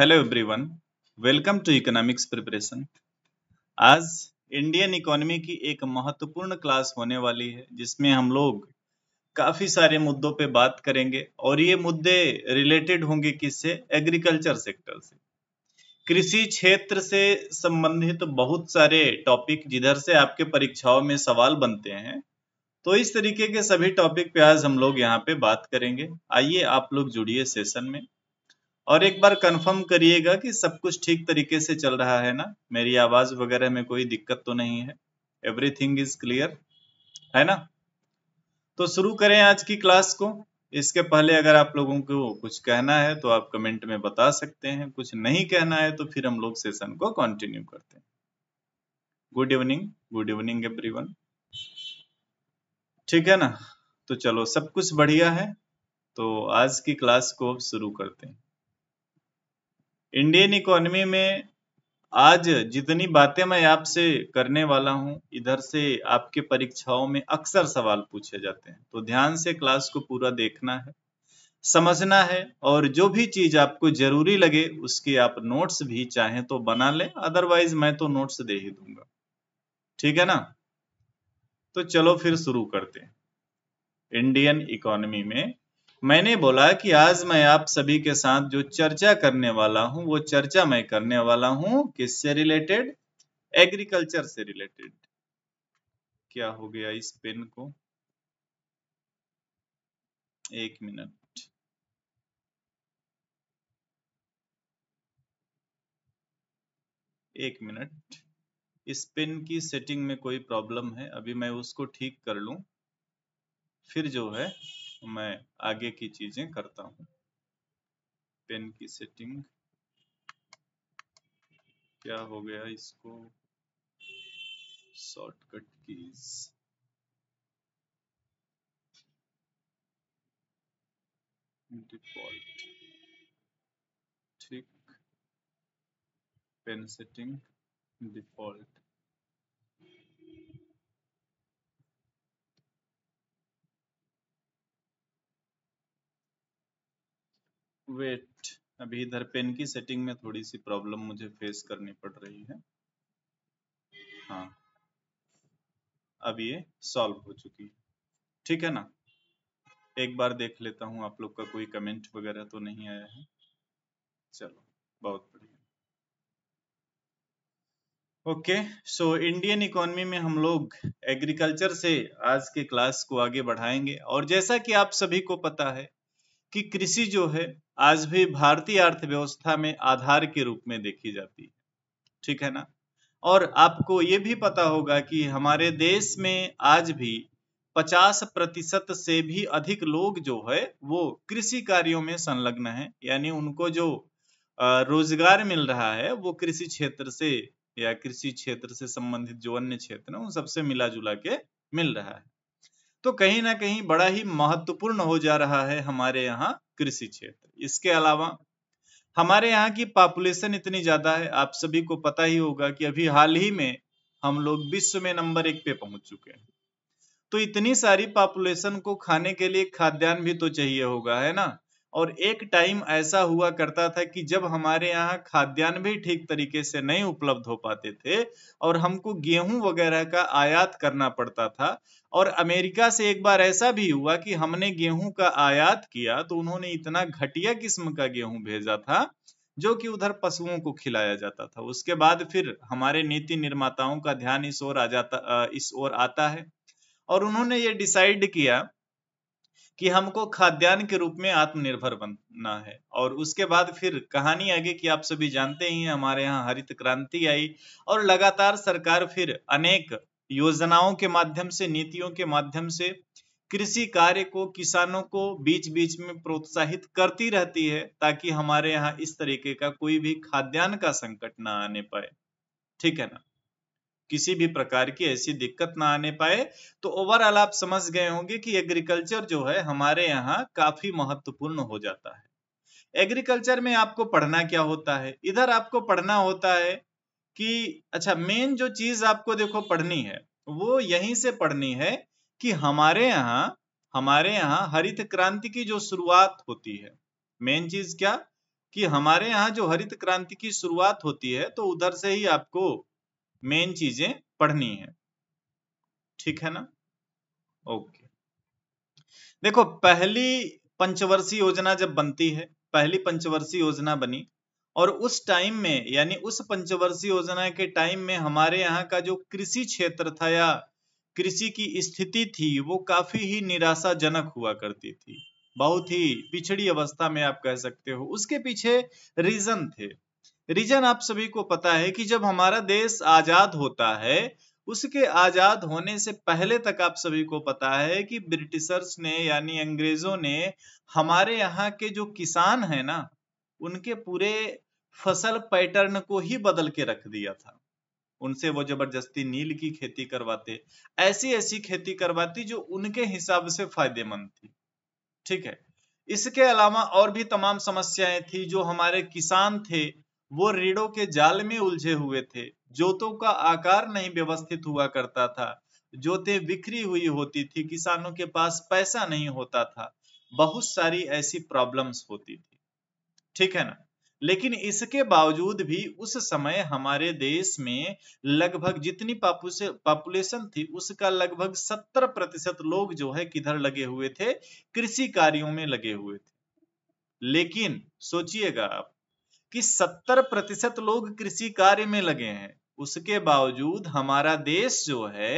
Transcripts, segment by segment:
Hello everyone welcome to economics preparation आज Indian economy की एक महत्वपूर्ण क्लास होने वाली है जिसमें हम लोग काफी सारे मुद्दों पे बात करेंगे और ये मुद्दे रिलेटेड होंगे किससे एग्रीकल्चर सेक्टर से कृषि क्षेत्र से संबंधित तो बहुत सारे टॉपिक जिधर से आपके परीक्षाओं में सवाल बनते हैं तो इस तरीके के सभी टॉपिक पे आज हम लोग यहाँ पे बात करेंगे आइए आप लोग जुड़िए सेशन में और एक बार कंफर्म करिएगा कि सब कुछ ठीक तरीके से चल रहा है ना मेरी आवाज वगैरह में कोई दिक्कत तो नहीं है एवरीथिंग इज क्लियर है ना तो शुरू करें आज की क्लास को इसके पहले अगर आप लोगों को कुछ कहना है तो आप कमेंट में बता सकते हैं कुछ नहीं कहना है तो फिर हम लोग सेशन को कंटिन्यू करते हैं good evening good evening everyone ठीक है ना तो चलो सब कुछ बढ़िया है तो आज की क्लास को शुरू करते हैं इंडियन इकोनॉमी में आज जितनी बातें मैं आपसे करने वाला हूं इधर से आपके परीक्षाओं में अक्सर सवाल पूछे जाते हैं तो ध्यान से क्लास को पूरा देखना है समझना है और जो भी चीज आपको जरूरी लगे उसके आप नोट्स भी चाहें तो बना लें अदरवाइज मैं तो नोट्स दे ही दूंगा ठीक है ना तो चलो फिर शुरू करते हैं इंडियन इकोनॉमी में मैंने बोला कि आज मैं आप सभी के साथ जो चर्चा करने वाला हूं वो चर्चा मैं करने वाला हूं किससे रिलेटेड एग्रीकल्चर से रिलेटेड क्या हो गया इस पेन को एक मिनट एक मिनट इस पेन की सेटिंग में कोई प्रॉब्लम है अभी मैं उसको ठीक कर लूं फिर जो है मैं आगे की चीजें करता हूं पेन की सेटिंग क्या हो गया इसको शॉर्टकट कीज डिफॉल्ट ठीक पेन सेटिंग डिफॉल्ट वेट अभी इधर पेन की सेटिंग में थोड़ी सी प्रॉब्लम मुझे फेस करनी पड़ रही है हाँ अब ये सॉल्व हो चुकी है ठीक है ना एक बार देख लेता हूं आप लोग का कोई कमेंट वगैरह तो नहीं आया है चलो बहुत बढ़िया ओके सो इंडियन इकोनॉमी में हम लोग एग्रीकल्चर से आज के क्लास को आगे बढ़ाएंगे और जैसा कि आप सभी को पता है कि कृषि जो है आज भी भारतीय अर्थव्यवस्था में आधार के रूप में देखी जाती है ठीक है ना और आपको ये भी पता होगा कि हमारे देश में आज भी 50 प्रतिशत से भी अधिक लोग जो है वो कृषि कार्यों में संलग्न है यानी उनको जो रोजगार मिल रहा है वो कृषि क्षेत्र से या कृषि क्षेत्र से संबंधित जो अन्य क्षेत्र है उन सबसे मिला जुला के मिल रहा है तो कहीं ना कहीं बड़ा ही महत्वपूर्ण हो जा रहा है हमारे यहाँ कृषि क्षेत्र इसके अलावा हमारे यहाँ की पॉपुलेशन इतनी ज्यादा है आप सभी को पता ही होगा कि अभी हाल ही में हम लोग विश्व में नंबर एक पे पहुंच चुके हैं तो इतनी सारी पॉपुलेशन को खाने के लिए खाद्यान्न भी तो चाहिए होगा है ना और एक टाइम ऐसा हुआ करता था कि जब हमारे यहाँ खाद्यान्न भी ठीक तरीके से नहीं उपलब्ध हो पाते थे और हमको गेहूं वगैरह का आयात करना पड़ता था और अमेरिका से एक बार ऐसा भी हुआ कि हमने गेहूं का आयात किया तो उन्होंने इतना घटिया किस्म का गेहूं भेजा था जो कि उधर पशुओं को खिलाया जाता था उसके बाद फिर हमारे नीति निर्माताओं का ध्यान इस ओर आ जाता इस ओर आता है और उन्होंने ये डिसाइड किया कि हमको खाद्यान्न के रूप में आत्मनिर्भर बनना है और उसके बाद फिर कहानी आगे की आप सभी जानते ही हैं हमारे यहाँ हरित क्रांति आई और लगातार सरकार फिर अनेक योजनाओं के माध्यम से नीतियों के माध्यम से कृषि कार्य को किसानों को बीच बीच में प्रोत्साहित करती रहती है ताकि हमारे यहाँ इस तरीके का कोई भी खाद्यान्न का संकट ना आने पाए ठीक है ना किसी भी प्रकार की ऐसी दिक्कत ना आने पाए तो ओवरऑल आप समझ गए होंगे कि एग्रीकल्चर जो है हमारे यहाँ काफी महत्वपूर्ण हो जाता है एग्रीकल्चर में आपको पढ़ना क्या होता है इधर आपको पढ़ना होता है कि अच्छा मेन जो चीज आपको देखो पढ़नी है वो यहीं से पढ़नी है कि हमारे यहाँ हमारे यहाँ हरित क्रांति की जो शुरुआत होती है मेन चीज क्या कि हमारे यहाँ जो हरित क्रांति की शुरुआत होती है तो उधर से ही आपको मेन चीजें पढ़नी है ठीक है ना ओके देखो पहली पंचवर्षीय योजना जब बनती है पहली पंचवर्षीय योजना बनी और उस टाइम में यानी उस पंचवर्षीय योजना के टाइम में हमारे यहाँ का जो कृषि क्षेत्र था या कृषि की स्थिति थी वो काफी ही निराशाजनक हुआ करती थी बहुत ही पिछड़ी अवस्था में आप कह सकते हो उसके पीछे रीजन थे रीजन आप सभी को पता है कि जब हमारा देश आजाद होता है उसके आजाद होने से पहले तक आप सभी को पता है कि ब्रिटिशर्स ने यानी अंग्रेजों ने हमारे यहाँ के जो किसान है ना उनके पूरे फसल पैटर्न को ही बदल के रख दिया था उनसे वो जबरदस्ती नील की खेती करवाते ऐसी ऐसी खेती करवाती जो उनके हिसाब से फायदेमंद थी ठीक है इसके अलावा और भी तमाम समस्याएं थी जो हमारे किसान थे वो रेड़ों के जाल में उलझे हुए थे जोतों का आकार नहीं व्यवस्थित हुआ करता था जोते बिखरी हुई होती थी किसानों के पास पैसा नहीं होता था बहुत सारी ऐसी प्रॉब्लम्स होती थी ठीक है ना लेकिन इसके बावजूद भी उस समय हमारे देश में लगभग जितनी पॉपुलेशन थी उसका लगभग सत्तर प्रतिशत लोग जो है किधर लगे हुए थे कृषि कार्यों में लगे हुए थे लेकिन सोचिएगा आप कि 70 प्रतिशत लोग कृषि कार्य में लगे हैं उसके बावजूद हमारा देश जो है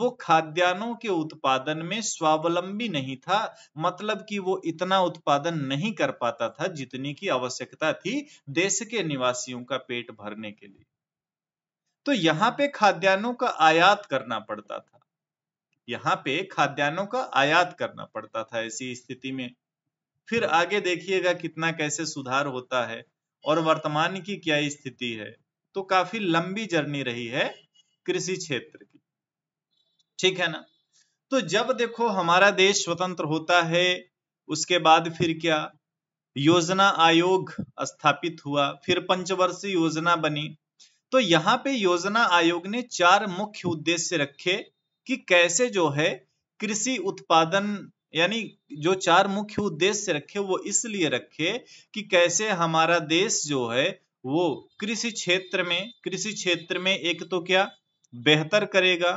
वो खाद्यान्नों के उत्पादन में स्वावलंबी नहीं था मतलब कि वो इतना उत्पादन नहीं कर पाता था जितनी की आवश्यकता थी देश के निवासियों का पेट भरने के लिए तो यहाँ पे खाद्यान्नों का आयात करना पड़ता था यहाँ पे खाद्यान्नों का आयात करना पड़ता था ऐसी स्थिति में फिर आगे देखिएगा कितना कैसे सुधार होता है और वर्तमान की क्या स्थिति है तो काफी लंबी जर्नी रही है कृषि क्षेत्र की ठीक है ना तो जब देखो हमारा देश स्वतंत्र होता है उसके बाद फिर क्या योजना आयोग स्थापित हुआ फिर पंचवर्षीय योजना बनी तो यहाँ पे योजना आयोग ने चार मुख्य उद्देश्य रखे कि कैसे जो है कृषि उत्पादन यानी जो चार मुख्य उद्देश्य रखे वो इसलिए रखे कि कैसे हमारा देश जो है वो कृषि क्षेत्र में कृषि क्षेत्र में एक तो क्या बेहतर करेगा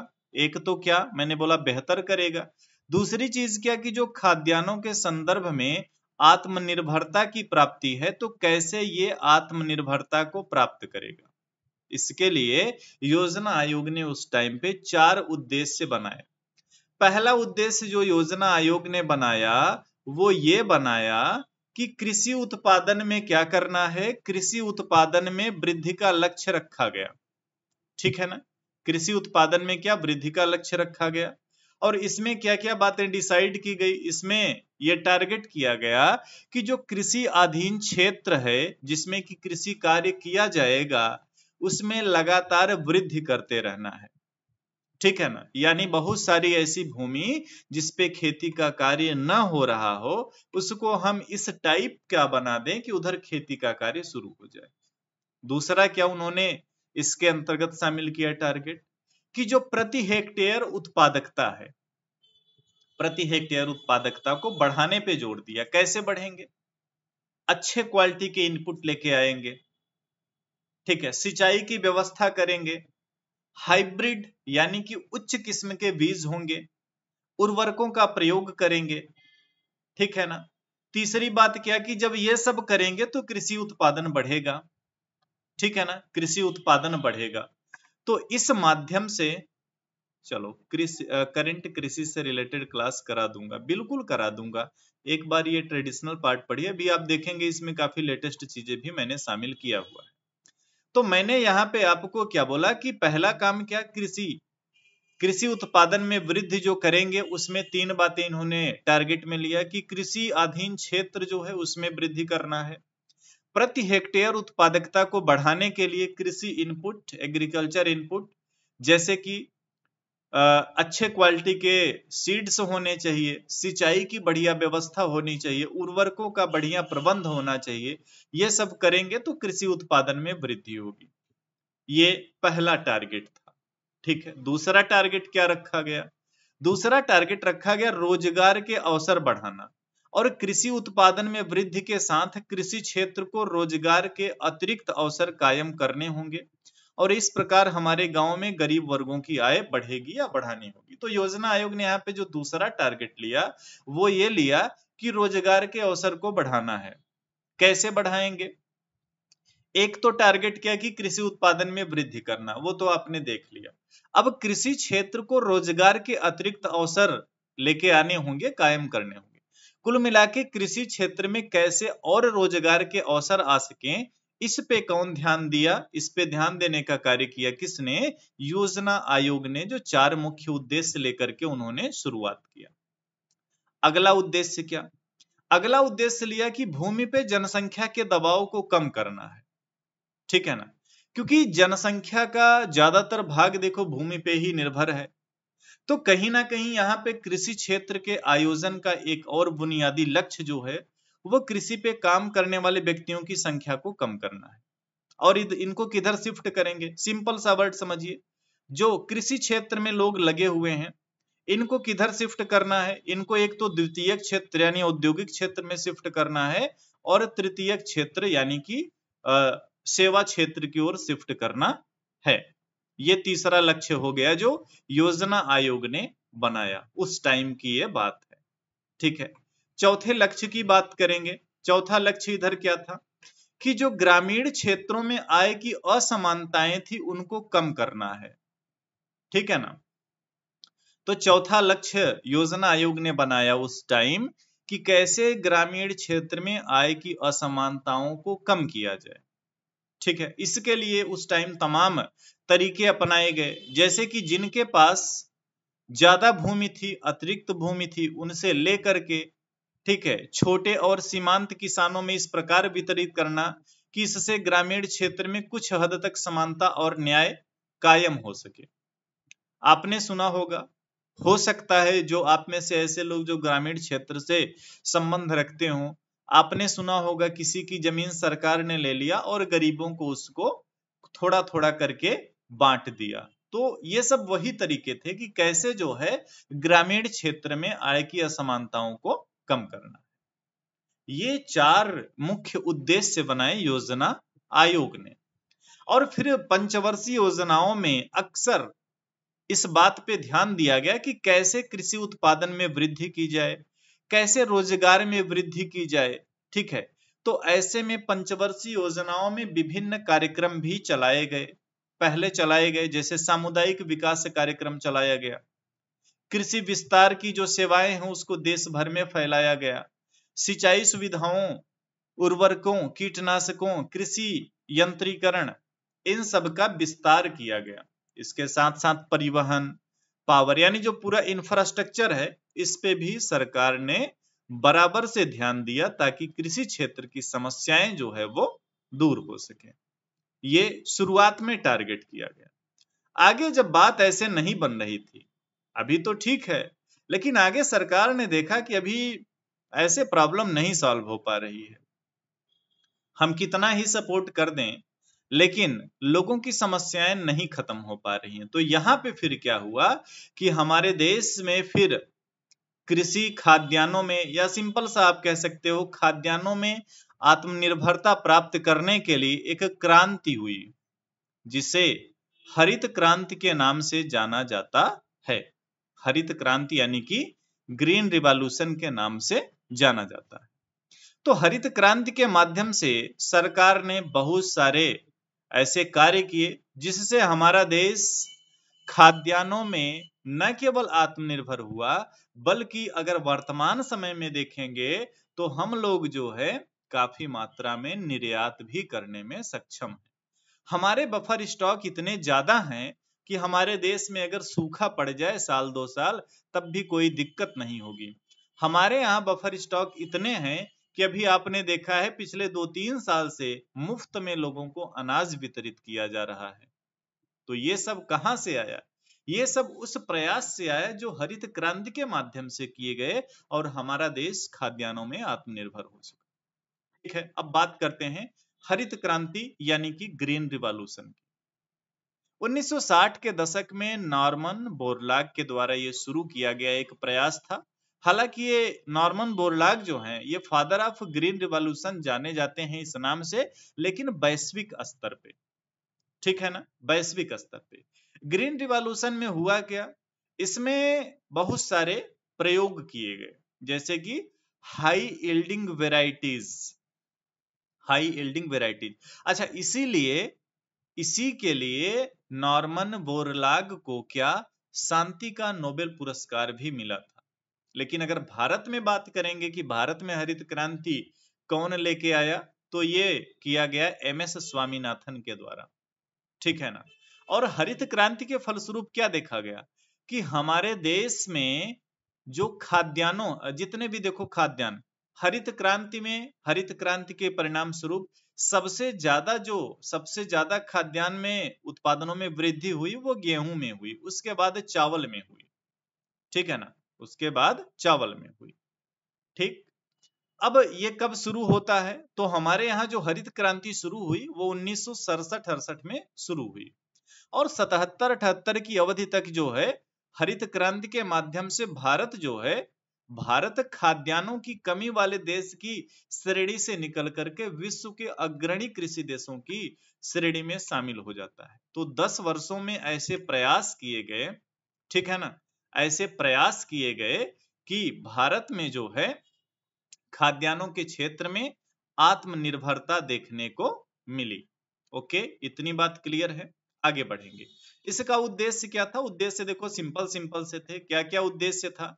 एक तो क्या मैंने बोला बेहतर करेगा दूसरी चीज क्या कि जो खाद्यान्नों के संदर्भ में आत्मनिर्भरता की प्राप्ति है तो कैसे ये आत्मनिर्भरता को प्राप्त करेगा इसके लिए योजना आयोग ने उस टाइम पे चार उद्देश्य बनाए पहला उद्देश्य जो योजना आयोग ने बनाया वो ये बनाया कि कृषि उत्पादन में क्या करना है कृषि उत्पादन में वृद्धि का लक्ष्य रखा गया ठीक है ना कृषि उत्पादन में क्या वृद्धि का लक्ष्य रखा गया और इसमें क्या क्या बातें डिसाइड की गई इसमें यह टारगेट किया गया कि जो कृषि अधीन क्षेत्र है जिसमें कि कृषि कार्य किया जाएगा उसमें लगातार वृद्धि करते रहना है ठीक है ना यानी बहुत सारी ऐसी भूमि जिसपे खेती का कार्य ना हो रहा हो उसको हम इस टाइप का बना दें कि उधर खेती का कार्य शुरू हो जाए दूसरा क्या उन्होंने इसके अंतर्गत शामिल किया टारगेट कि जो प्रति हेक्टेयर उत्पादकता है प्रति हेक्टेयर उत्पादकता को बढ़ाने पे जोर दिया कैसे बढ़ेंगे अच्छे क्वालिटी के इनपुट लेके आएंगे ठीक है सिंचाई की व्यवस्था करेंगे हाइब्रिड यानी कि उच्च किस्म के बीज होंगे उर्वरकों का प्रयोग करेंगे ठीक है ना तीसरी बात क्या कि जब ये सब करेंगे तो कृषि उत्पादन बढ़ेगा ठीक है ना कृषि उत्पादन बढ़ेगा तो इस माध्यम से चलो कृषि करंट कृषि से रिलेटेड क्लास करा दूंगा बिल्कुल करा दूंगा एक बार ये ट्रेडिशनल पार्ट पढ़िए अभी आप देखेंगे इसमें काफी लेटेस्ट चीजें भी मैंने शामिल किया हुआ है तो मैंने यहाँ पे आपको क्या बोला कि पहला काम क्या कृषि कृषि उत्पादन में वृद्धि जो करेंगे उसमें तीन बातें इन्होंने टारगेट में लिया कि कृषि अधीन क्षेत्र जो है उसमें वृद्धि करना है प्रति हेक्टेयर उत्पादकता को बढ़ाने के लिए कृषि इनपुट एग्रीकल्चर इनपुट जैसे कि अच्छे क्वालिटी के सीड्स होने चाहिए सिंचाई की बढ़िया व्यवस्था होनी चाहिए उर्वरकों का बढ़िया प्रबंध होना चाहिए ये सब करेंगे तो कृषि उत्पादन में वृद्धि होगी ये पहला टारगेट था ठीक है दूसरा टारगेट क्या रखा गया दूसरा टारगेट रखा गया रोजगार के अवसर बढ़ाना और कृषि उत्पादन में वृद्धि के साथ कृषि क्षेत्र को रोजगार के अतिरिक्त अवसर कायम करने होंगे और इस प्रकार हमारे गांव में गरीब वर्गों की आय बढ़ेगी या बढ़ानी होगी तो योजना आयोग ने यहाँ पे जो दूसरा टारगेट लिया वो ये लिया कि रोजगार के अवसर को बढ़ाना है कैसे बढ़ाएंगे एक तो टारगेट क्या कि कृषि उत्पादन में वृद्धि करना वो तो आपने देख लिया अब कृषि क्षेत्र को रोजगार के अतिरिक्त अवसर लेके आने होंगे कायम करने होंगे कुल मिला के कृषि क्षेत्र में कैसे और रोजगार के अवसर आ सकें इस पे कौन ध्यान दिया इस पे ध्यान देने का कार्य किया किसने योजना आयोग ने जो चार मुख्य उद्देश्य लेकर के उन्होंने शुरुआत किया अगला उद्देश्य क्या अगला उद्देश्य लिया कि भूमि पे जनसंख्या के दबाव को कम करना है ठीक है ना क्योंकि जनसंख्या का ज्यादातर भाग देखो भूमि पे ही निर्भर है तो कहीं ना कहीं यहाँ पे कृषि क्षेत्र के आयोजन का एक और बुनियादी लक्ष्य जो है वो कृषि पे काम करने वाले व्यक्तियों की संख्या को कम करना है और इनको किधर शिफ्ट करेंगे सिंपल सा वर्ड समझिए जो कृषि क्षेत्र में लोग लगे हुए हैं इनको किधर शिफ्ट करना है इनको एक तो द्वितीय क्षेत्र यानी औद्योगिक क्षेत्र में शिफ्ट करना है और तृतीय क्षेत्र यानी कि सेवा क्षेत्र की ओर शिफ्ट करना है ये तीसरा लक्ष्य हो गया जो योजना आयोग ने बनाया उस टाइम की ये बात है ठीक है चौथे लक्ष्य की बात करेंगे चौथा लक्ष्य इधर क्या था कि जो ग्रामीण क्षेत्रों में आय की असमानताएं थी उनको कम करना है ठीक है ना तो चौथा लक्ष्य योजना आयोग ने बनाया उस टाइम कि कैसे ग्रामीण क्षेत्र में आय की असमानताओं को कम किया जाए ठीक है इसके लिए उस टाइम तमाम तरीके अपनाए गए जैसे कि जिनके पास ज्यादा भूमि थी अतिरिक्त भूमि थी उनसे लेकर के ठीक है छोटे और सीमांत किसानों में इस प्रकार वितरित करना कि इससे ग्रामीण क्षेत्र में कुछ हद तक समानता और न्याय कायम हो सके आपने सुना होगा हो सकता है जो आप में से ऐसे लोग जो ग्रामीण क्षेत्र से संबंध रखते हों आपने सुना होगा किसी की जमीन सरकार ने ले लिया और गरीबों को उसको थोड़ा थोड़ा करके बांट दिया तो ये सब वही तरीके थे कि कैसे जो है ग्रामीण क्षेत्र में आय की असमानताओं को कम करना ये चार मुख्य उद्देश्य बनाए योजना आयोग ने और फिर पंचवर्षीय योजनाओं में अक्सर इस बात पे ध्यान दिया गया कि कैसे कृषि उत्पादन में वृद्धि की जाए कैसे रोजगार में वृद्धि की जाए ठीक है तो ऐसे में पंचवर्षीय योजनाओं में विभिन्न कार्यक्रम भी चलाए गए पहले चलाए गए जैसे सामुदायिक विकास कार्यक्रम चलाया गया कृषि विस्तार की जो सेवाएं हैं उसको देश भर में फैलाया गया सिंचाई सुविधाओं उर्वरकों कीटनाशकों कृषि यंत्रीकरण इन सब का विस्तार किया गया इसके साथ साथ परिवहन पावर यानी जो पूरा इंफ्रास्ट्रक्चर है इस पे भी सरकार ने बराबर से ध्यान दिया ताकि कृषि क्षेत्र की समस्याएं जो है वो दूर हो सके ये शुरुआत में टारगेट किया गया आगे जब बात ऐसे नहीं बन रही थी अभी तो ठीक है लेकिन आगे सरकार ने देखा कि अभी ऐसे प्रॉब्लम नहीं सॉल्व हो पा रही है हम कितना ही सपोर्ट कर दें लेकिन लोगों की समस्याएं नहीं खत्म हो पा रही हैं तो यहाँ पे फिर क्या हुआ कि हमारे देश में फिर कृषि खाद्यान्नों में या सिंपल सा आप कह सकते हो खाद्यान्नों में आत्मनिर्भरता प्राप्त करने के लिए एक क्रांति हुई जिसे हरित क्रांति के नाम से जाना जाता है हरित क्रांति यानी कि ग्रीन रिवॉल्यूशन के नाम से जाना जाता है तो हरित क्रांति के माध्यम से सरकार ने बहुत सारे ऐसे कार्य किए जिससे हमारा देश खाद्यान्नों में न केवल आत्मनिर्भर हुआ बल्कि अगर वर्तमान समय में देखेंगे तो हम लोग जो है काफी मात्रा में निर्यात भी करने में सक्षम है हमारे बफर स्टॉक इतने ज्यादा हैं कि हमारे देश में अगर सूखा पड़ जाए साल दो साल तब भी कोई दिक्कत नहीं होगी हमारे यहाँ बफर स्टॉक इतने हैं कि अभी आपने देखा है पिछले दो तीन साल से मुफ्त में लोगों को अनाज वितरित किया जा रहा है तो ये सब कहा से आया ये सब उस प्रयास से आया जो हरित क्रांति के माध्यम से किए गए और हमारा देश खाद्यान्नों में आत्मनिर्भर हो सका ठीक है अब बात करते हैं हरित क्रांति यानी कि ग्रीन रिवॉल्यूशन की 1960 के दशक में नॉर्मन बोरलाग के द्वारा ये शुरू किया गया एक प्रयास था हालांकि ये नॉर्मन बोरलाग जो हैं ये फादर ऑफ ग्रीन रिवॉल्यूशन जाने जाते हैं इस नाम से लेकिन वैश्विक स्तर पे ठीक है ना वैश्विक स्तर पे ग्रीन रिवॉल्यूशन में हुआ क्या इसमें बहुत सारे प्रयोग किए गए जैसे कि high yielding varieties high yielding varieties अच्छा इसीलिए इसी के लिए नॉर्मन बोरलाग को क्या शांति का नोबेल पुरस्कार भी मिला था लेकिन अगर भारत में बात करेंगे कि भारत में हरित क्रांति कौन लेके आया तो ये किया गया एम एस स्वामीनाथन के द्वारा ठीक है ना और हरित क्रांति के फलस्वरूप क्या देखा गया कि हमारे देश में जो खाद्यान्नों जितने भी देखो खाद्यान्न हरित क्रांति में हरित क्रांति के परिणाम स्वरूप सबसे ज्यादा जो सबसे ज्यादा खाद्यान्न में उत्पादनों में वृद्धि हुई वो गेहूं में हुई उसके बाद चावल में हुई ठीक है ना उसके बाद चावल में हुई ठीक अब ये कब शुरू होता है तो हमारे यहाँ जो हरित क्रांति शुरू हुई वो उन्नीस सौ में शुरू हुई और सतहत्तर अठहत्तर की अवधि तक जो है हरित क्रांति के माध्यम से भारत जो है भारत खाद्यान्नों की कमी वाले देश की श्रेणी से निकल करके विश्व के अग्रणी कृषि देशों की श्रेणी में शामिल हो जाता है तो 10 वर्षों में ऐसे प्रयास किए गए ठीक है ना ऐसे प्रयास किए गए कि भारत में जो है खाद्यान्नों के क्षेत्र में आत्मनिर्भरता देखने को मिली ओके इतनी बात क्लियर है आगे बढ़ेंगे इसका उद्देश्य क्या था उद्देश्य देखो सिंपल सिंपल से थे क्या क्या उद्देश्य था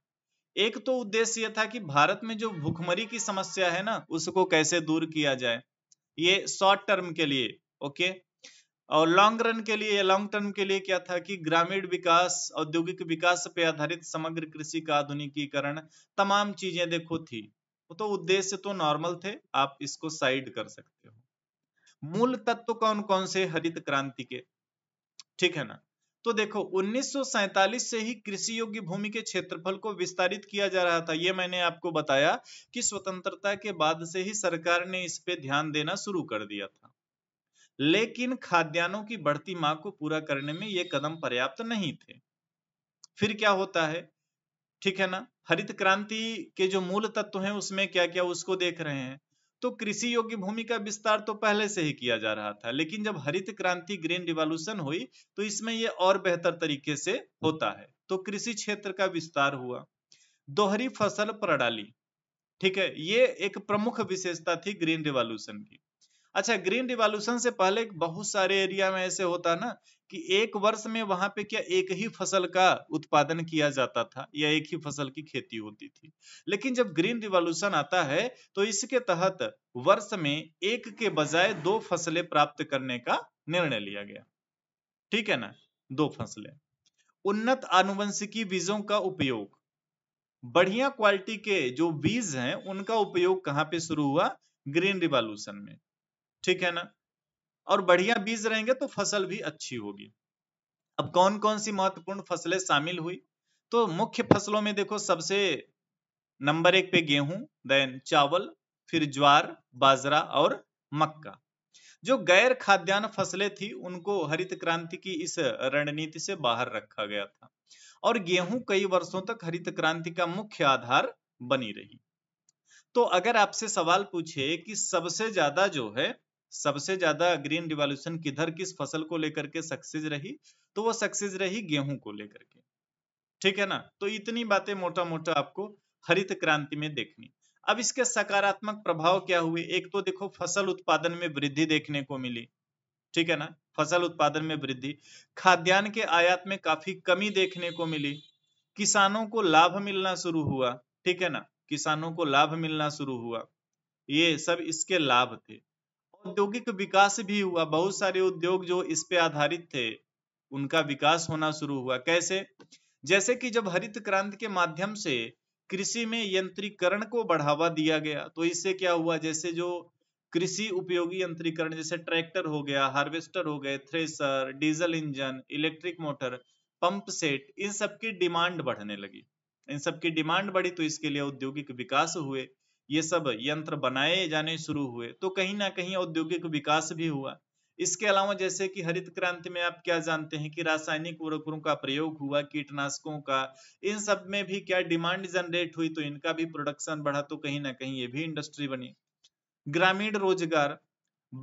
एक तो उद्देश्य यह था कि भारत में जो भूखमरी की समस्या है ना उसको कैसे दूर किया जाए ये शॉर्ट टर्म के लिए ओके और लॉन्ग रन के लिए लॉन्ग टर्म के लिए क्या था कि ग्रामीण विकास औद्योगिक विकास पे आधारित समग्र कृषि का आधुनिकीकरण तमाम चीजें देखो थी तो उद्देश्य तो नॉर्मल थे आप इसको साइड कर सकते हो मूल तत्व कौन कौन से हरित क्रांति के ठीक है ना तो देखो उन्नीस से ही कृषि योग्य भूमि के क्षेत्रफल को विस्तारित किया जा रहा था ये मैंने आपको बताया कि स्वतंत्रता के बाद से ही सरकार ने इस पे ध्यान देना शुरू कर दिया था लेकिन खाद्यान्नों की बढ़ती मांग को पूरा करने में ये कदम पर्याप्त नहीं थे फिर क्या होता है ठीक है ना हरित क्रांति के जो मूल तत्व हैं उसमें क्या क्या उसको देख रहे हैं तो कृषि योग्य भूमि का विस्तार तो पहले से ही किया जा रहा था लेकिन जब हरित क्रांति ग्रीन रिवॉल्यूशन हुई तो इसमें यह और बेहतर तरीके से होता है तो कृषि क्षेत्र का विस्तार हुआ दोहरी फसल प्रणाली ठीक है ये एक प्रमुख विशेषता थी ग्रीन रिवॉल्यूशन की अच्छा ग्रीन रिवॉल्यूशन से पहले बहुत सारे एरिया में ऐसे होता ना कि एक वर्ष में वहां पे क्या एक ही फसल का उत्पादन किया जाता था या एक ही फसल की खेती होती थी लेकिन जब ग्रीन रिवॉल्यूशन आता है तो इसके तहत वर्ष में एक के बजाय दो फसलें प्राप्त करने का निर्णय लिया गया ठीक है ना दो फसलें उन्नत आनुवंशिकी बीजों का उपयोग बढ़िया क्वालिटी के जो बीज हैं उनका उपयोग कहां पे शुरू हुआ ग्रीन रिवॉल्यूशन में ठीक है ना और बढ़िया बीज रहेंगे तो फसल भी अच्छी होगी अब कौन कौन सी महत्वपूर्ण फसलें शामिल हुई तो मुख्य फसलों में देखो सबसे नंबर एक पे गेहूं देन चावल फिर ज्वार बाजरा और मक्का जो गैर खाद्यान्न फसलें थी उनको हरित क्रांति की इस रणनीति से बाहर रखा गया था और गेहूं कई वर्षों तक हरित क्रांति का मुख्य आधार बनी रही तो अगर आपसे सवाल पूछे कि सबसे ज्यादा जो है सबसे ज्यादा ग्रीन रिवॉल्यूशन किधर किस फसल को लेकर के सक्सेस रही तो वो सक्सेस रही गेहूं को लेकर के ठीक है ना तो इतनी बातें मोटा मोटा आपको हरित क्रांति में देखनी अब इसके सकारात्मक प्रभाव क्या हुए एक तो देखो फसल उत्पादन में वृद्धि देखने को मिली ठीक है ना फसल उत्पादन में वृद्धि खाद्यान्न के आयात में काफी कमी देखने को मिली किसानों को लाभ मिलना शुरू हुआ ठीक है ना किसानों को लाभ मिलना शुरू हुआ ये सब इसके लाभ थे औद्योगिक विकास भी हुआ बहुत सारे उद्योग जो इस पे आधारित थे उनका विकास होना शुरू हुआ कैसे जैसे कि जब हरित क्रांति के माध्यम से कृषि में यंत्रीकरण को बढ़ावा दिया गया तो इससे क्या हुआ जैसे जो कृषि उपयोगी यंत्रीकरण जैसे ट्रैक्टर हो गया हार्वेस्टर हो गए thresher diesel engine electric motor pump set इन सबकी डिमांड बढ़ने लगी इन सबकी डिमांड बढ़ी तो इसके लिए औद्योगिक विकास हुए ये सब यंत्र बनाए जाने शुरू हुए तो कहीं ना कहीं औद्योगिक विकास भी हुआ इसके अलावा जैसे कि हरित क्रांति में आप क्या जानते हैं कि रासायनिक उर्वरकों का प्रयोग हुआ कीटनाशकों का इन सब में भी क्या डिमांड जनरेट हुई तो इनका भी प्रोडक्शन बढ़ा तो कहीं ना कहीं ये भी इंडस्ट्री बनी ग्रामीण रोजगार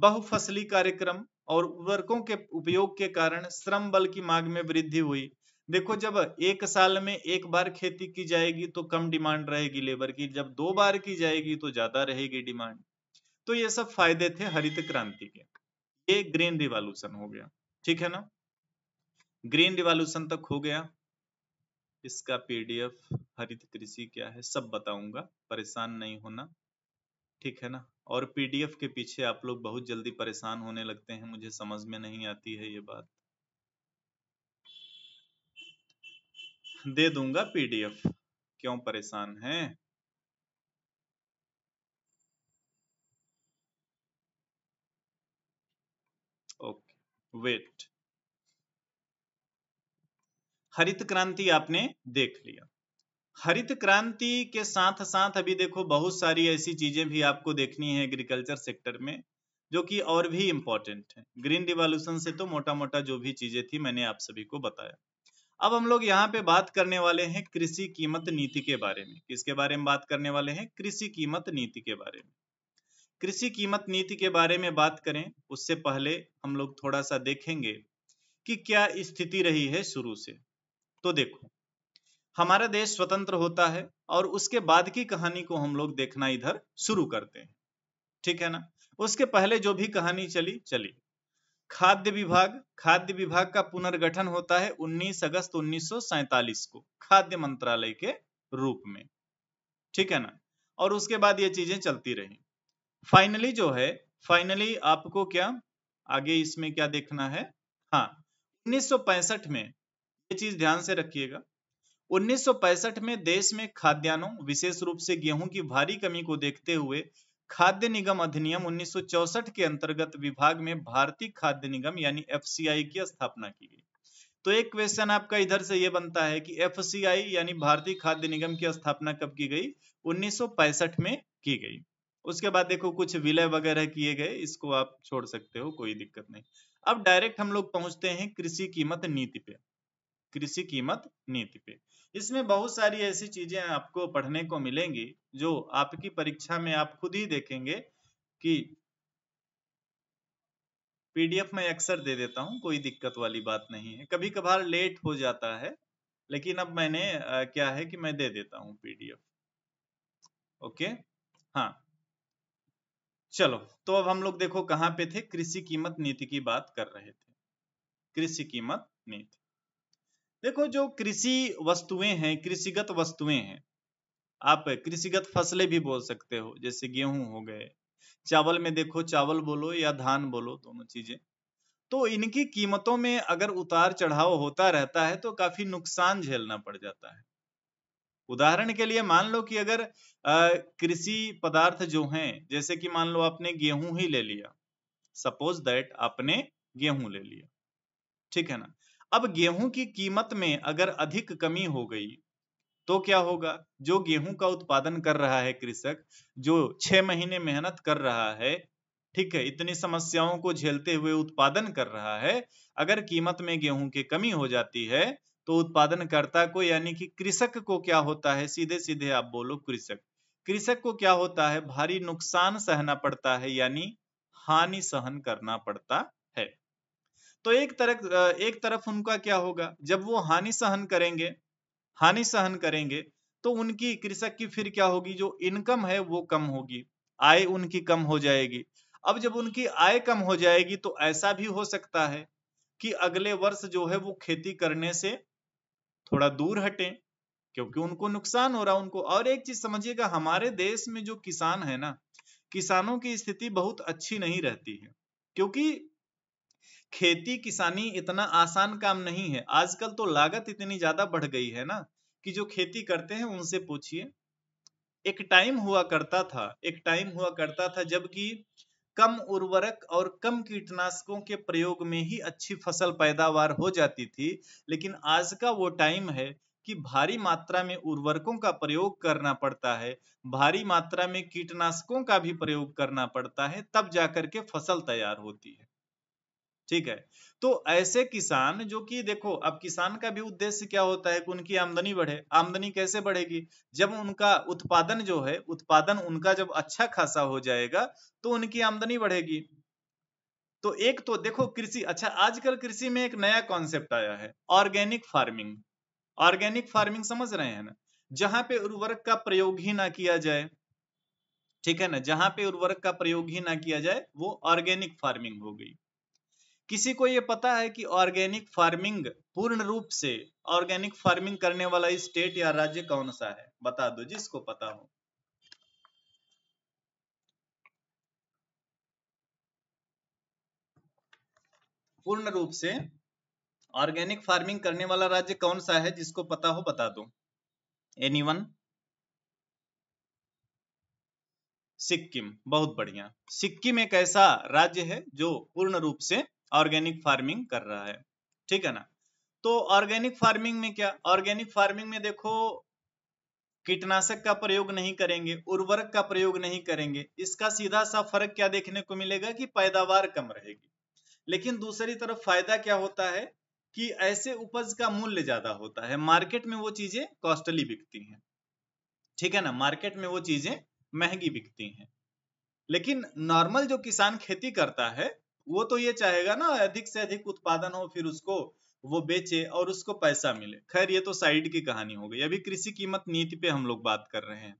बहुफसली कार्यक्रम और उर्वरकों के उपयोग के कारण श्रम बल की मांग में वृद्धि हुई देखो जब एक साल में एक बार खेती की जाएगी तो कम डिमांड रहेगी लेबर की जब दो बार की जाएगी तो ज्यादा रहेगी डिमांड तो ये सब फायदे थे हरित क्रांति के ये ग्रीन रिवॉल्यूशन हो गया ठीक है ना ग्रीन रिवॉल्यूशन तक हो गया इसका पीडीएफ हरित कृषि क्या है सब बताऊंगा परेशान नहीं होना ठीक है ना और पीडीएफ के पीछे आप लोग बहुत जल्दी परेशान होने लगते हैं मुझे समझ में नहीं आती है ये बात दे दूंगा पीडीएफ क्यों परेशान है ओके वेट हरित क्रांति आपने देख लिया हरित क्रांति के साथ साथ अभी देखो बहुत सारी ऐसी चीजें भी आपको देखनी है एग्रीकल्चर सेक्टर में जो कि और भी इंपॉर्टेंट है ग्रीन रिवॉल्यूशन से तो मोटा मोटा जो भी चीजें थी मैंने आप सभी को बताया अब हम लोग यहाँ पे बात करने वाले हैं कृषि कीमत नीति के बारे में किसके बारे में बात करने वाले हैं कृषि कीमत नीति के बारे में कृषि कीमत नीति के बारे में बात करें उससे पहले हम लोग थोड़ा सा देखेंगे कि क्या स्थिति रही है शुरू से तो देखो हमारा देश स्वतंत्र होता है और उसके बाद की कहानी को हम लोग देखना इधर शुरू करते हैं ठीक है ना उसके पहले जो भी कहानी चली चली खाद्य विभाग खाद्य विभाग का पुनर्गठन होता है 19 अगस्त 1947 को खाद्य मंत्रालय के रूप में ठीक है ना और उसके बाद ये चीजें चलती रही फाइनली जो है फाइनली आपको क्या आगे इसमें क्या देखना है हाँ 1965 में ये चीज ध्यान से रखिएगा 1965 में देश में खाद्यान्नों विशेष रूप से गेहूं की भारी कमी को देखते हुए खाद्य निगम अधिनियम 1964 के अंतर्गत विभाग में भारतीय खाद्य निगम यानी एफ की स्थापना की गई तो एक क्वेश्चन आपका इधर से ये बनता है कि एफ यानी भारतीय खाद्य निगम की स्थापना कब की गई उन्नीस में की गई उसके बाद देखो कुछ विलय वगैरह किए गए इसको आप छोड़ सकते हो कोई दिक्कत नहीं अब डायरेक्ट हम लोग पहुंचते हैं कृषि कीमत नीति पे कृषि कीमत नीति पे इसमें बहुत सारी ऐसी चीजें आपको पढ़ने को मिलेंगी जो आपकी परीक्षा में आप खुद ही देखेंगे कि पीडीएफ में अक्सर दे देता हूं कोई दिक्कत वाली बात नहीं है कभी कभार लेट हो जाता है लेकिन अब मैंने आ, क्या है कि मैं दे देता हूं पीडीएफ ओके हाँ चलो तो अब हम लोग देखो कहाँ पे थे कृषि कीमत नीति की बात कर रहे थे कृषि कीमत नीति देखो जो कृषि वस्तुएं हैं कृषिगत वस्तुएं हैं आप कृषिगत फसलें भी बोल सकते हो जैसे गेहूं हो गए चावल में देखो चावल बोलो या धान बोलो दोनों चीजें तो इनकी कीमतों में अगर उतार चढ़ाव होता रहता है तो काफी नुकसान झेलना पड़ जाता है उदाहरण के लिए मान लो कि अगर कृषि पदार्थ जो हैं जैसे कि मान लो आपने गेहूं ही ले लिया सपोज दैट आपने गेहूं ले लिया ठीक है ना अब गेहूं की कीमत में अगर अधिक कमी हो गई तो क्या होगा जो गेहूं का उत्पादन कर रहा है कृषक जो छह महीने मेहनत कर रहा है ठीक है इतनी समस्याओं को झेलते हुए उत्पादन कर रहा है अगर कीमत में गेहूं की कमी हो जाती है तो उत्पादनकर्ता को यानी कि कृषक को क्या होता है सीधे सीधे आप बोलो कृषक कृषक को क्या होता है भारी नुकसान सहना पड़ता है यानी हानि सहन करना पड़ता है तो एक तरफ एक तरफ उनका क्या होगा जब वो हानि सहन करेंगे हानि सहन करेंगे तो उनकी कृषक की फिर क्या होगी जो इनकम है वो कम होगी आय उनकी कम हो जाएगी अब जब उनकी आय कम हो जाएगी तो ऐसा भी हो सकता है कि अगले वर्ष जो है वो खेती करने से थोड़ा दूर हटे क्योंकि उनको नुकसान हो रहा उनको और एक चीज समझिएगा हमारे देश में जो किसान है ना किसानों की स्थिति बहुत अच्छी नहीं रहती है क्योंकि खेती किसानी इतना आसान काम नहीं है आजकल तो लागत इतनी ज्यादा बढ़ गई है ना कि जो खेती करते हैं उनसे पूछिए एक टाइम हुआ करता था एक टाइम हुआ करता था जबकि कम उर्वरक और कम कीटनाशकों के प्रयोग में ही अच्छी फसल पैदावार हो जाती थी लेकिन आज का वो टाइम है कि भारी मात्रा में उर्वरकों का प्रयोग करना पड़ता है भारी मात्रा में कीटनाशकों का भी प्रयोग करना पड़ता है तब जाकर के फसल तैयार होती है ठीक है तो ऐसे किसान जो कि देखो अब किसान का भी उद्देश्य क्या होता है कि उनकी आमदनी बढ़े आमदनी कैसे बढ़ेगी जब उनका उत्पादन जो है उत्पादन उनका जब अच्छा खासा हो जाएगा तो उनकी आमदनी बढ़ेगी तो एक तो देखो कृषि अच्छा आजकल कृषि में एक नया कॉन्सेप्ट आया है ऑर्गेनिक फार्मिंग ऑर्गेनिक फार्मिंग समझ रहे हैं ना जहां पे उर्वरक का प्रयोग ही ना किया जाए ठीक है ना जहां पे उर्वरक का प्रयोग ही ना किया जाए वो ऑर्गेनिक फार्मिंग हो गई किसी को ये पता है कि ऑर्गेनिक फार्मिंग पूर्ण रूप से ऑर्गेनिक फार्मिंग करने वाला स्टेट या राज्य कौन सा है बता दो जिसको पता हो पूर्ण रूप से ऑर्गेनिक फार्मिंग करने वाला राज्य कौन सा है जिसको पता हो बता दो एनीवन सिक्किम बहुत बढ़िया सिक्किम एक ऐसा राज्य है जो पूर्ण रूप से ऑर्गेनिक फार्मिंग कर रहा है ठीक है ना तो ऑर्गेनिक फार्मिंग में क्या ऑर्गेनिक फार्मिंग में देखो कीटनाशक का प्रयोग नहीं करेंगे उर्वरक का प्रयोग नहीं करेंगे इसका सीधा सा फर्क क्या देखने को मिलेगा कि पैदावार कम रहेगी लेकिन दूसरी तरफ फायदा क्या होता है कि ऐसे उपज का मूल्य ज्यादा होता है मार्केट में वो चीजें कॉस्टली बिकती हैं ठीक है ना मार्केट में वो चीजें महंगी बिकती हैं लेकिन नॉर्मल जो किसान खेती करता है वो तो ये चाहेगा ना अधिक से अधिक उत्पादन हो फिर उसको वो बेचे और उसको पैसा मिले खैर ये तो साइड की कहानी हो गई अभी कृषि कीमत नीति पे हम लोग बात कर रहे हैं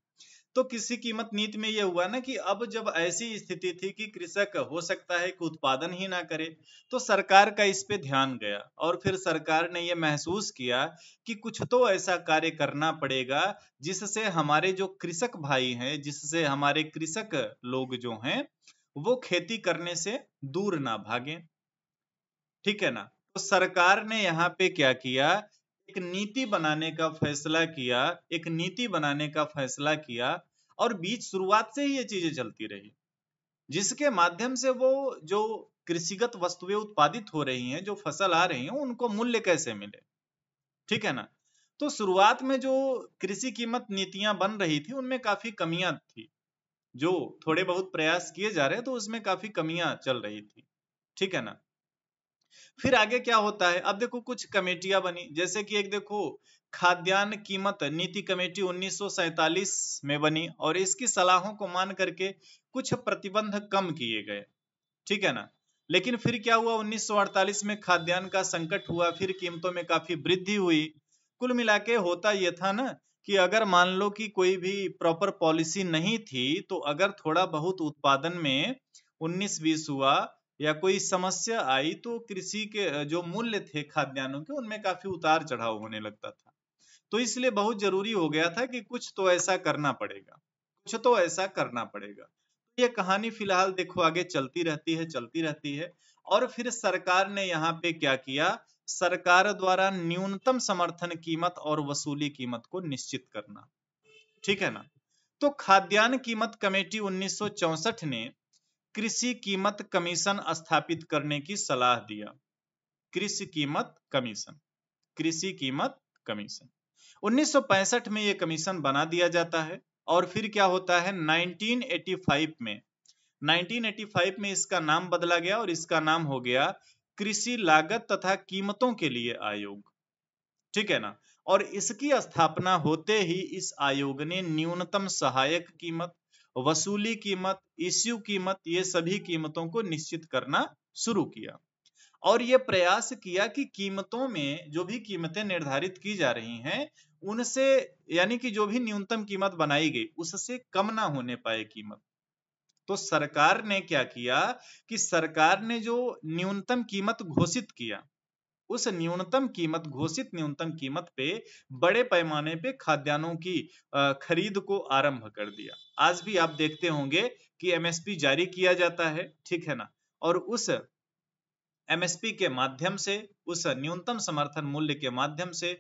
तो कृषि कीमत नीति में ये हुआ ना कि अब जब ऐसी स्थिति थी कि कृषक हो सकता है कि उत्पादन ही ना करे तो सरकार का इस पे ध्यान गया और फिर सरकार ने यह महसूस किया कि कुछ तो ऐसा कार्य करना पड़ेगा जिससे हमारे जो कृषक भाई हैं जिससे हमारे कृषक लोग जो हैं वो खेती करने से दूर ना भागे ठीक है ना तो सरकार ने यहाँ पे क्या किया एक नीति बनाने का फैसला किया एक नीति बनाने का फैसला किया और बीच शुरुआत से ही ये चीजें चलती रही जिसके माध्यम से वो जो कृषिगत वस्तुएं उत्पादित हो रही हैं जो फसल आ रही हैं उनको मूल्य कैसे मिले ठीक है ना तो शुरुआत में जो कृषि कीमत नीतियां बन रही थी उनमें काफी कमियां थी जो थोड़े बहुत प्रयास किए जा रहे हैं तो उसमें काफी कमियां चल रही थी ठीक है ना फिर आगे क्या होता है अब देखो कुछ कमेटियां बनी जैसे कि एक देखो खाद्यान्न कीमत नीति कमेटी 1947 में बनी और इसकी सलाहों को मान करके कुछ प्रतिबंध कम किए गए ठीक है ना लेकिन फिर क्या हुआ 1948 में खाद्यान्न का संकट हुआ फिर कीमतों में काफी वृद्धि हुई कुल मिला के होता यह था ना कि अगर मान लो कि कोई भी प्रॉपर पॉलिसी नहीं थी तो अगर थोड़ा बहुत उत्पादन में उन्नीस बीस हुआ या कोई समस्या आई तो कृषि के जो मूल्य थे खाद्यान्नों के उनमें काफी उतार चढ़ाव होने लगता था तो इसलिए बहुत जरूरी हो गया था कि कुछ तो ऐसा करना पड़ेगा कुछ तो ऐसा करना पड़ेगा ये कहानी फिलहाल देखो आगे चलती रहती है चलती रहती है और फिर सरकार ने यहाँ पे क्या किया सरकार द्वारा न्यूनतम समर्थन कीमत और वसूली कीमत को निश्चित करना ठीक है ना तो खाद्यान्न कीमत कमेटी 1964 ने कृषि कीमत कमीशन स्थापित करने की सलाह दिया कृषि कीमत कमीशन कृषि कीमत कमीशन 1965 में यह कमीशन बना दिया जाता है और फिर क्या होता है 1985 में 1985 में इसका नाम बदला गया और इसका नाम हो गया कृषि लागत तथा कीमतों के लिए आयोग ठीक है ना और इसकी स्थापना होते ही इस आयोग ने न्यूनतम सहायक कीमत वसूली कीमत इश्यू कीमत ये सभी कीमतों को निश्चित करना शुरू किया और ये प्रयास किया कि कीमतों में जो भी कीमतें निर्धारित की जा रही हैं उनसे यानी कि जो भी न्यूनतम कीमत बनाई गई उससे कम ना होने पाए कीमत तो सरकार ने क्या किया कि सरकार ने जो न्यूनतम कीमत घोषित किया उस न्यूनतम कीमत घोषित न्यूनतम कीमत पे बड़े पैमाने पे खाद्यान्नों की खरीद को आरंभ कर दिया आज भी आप देखते होंगे कि एमएसपी जारी किया जाता है ठीक है ना और उस एमएसपी के माध्यम से उस न्यूनतम समर्थन मूल्य के माध्यम से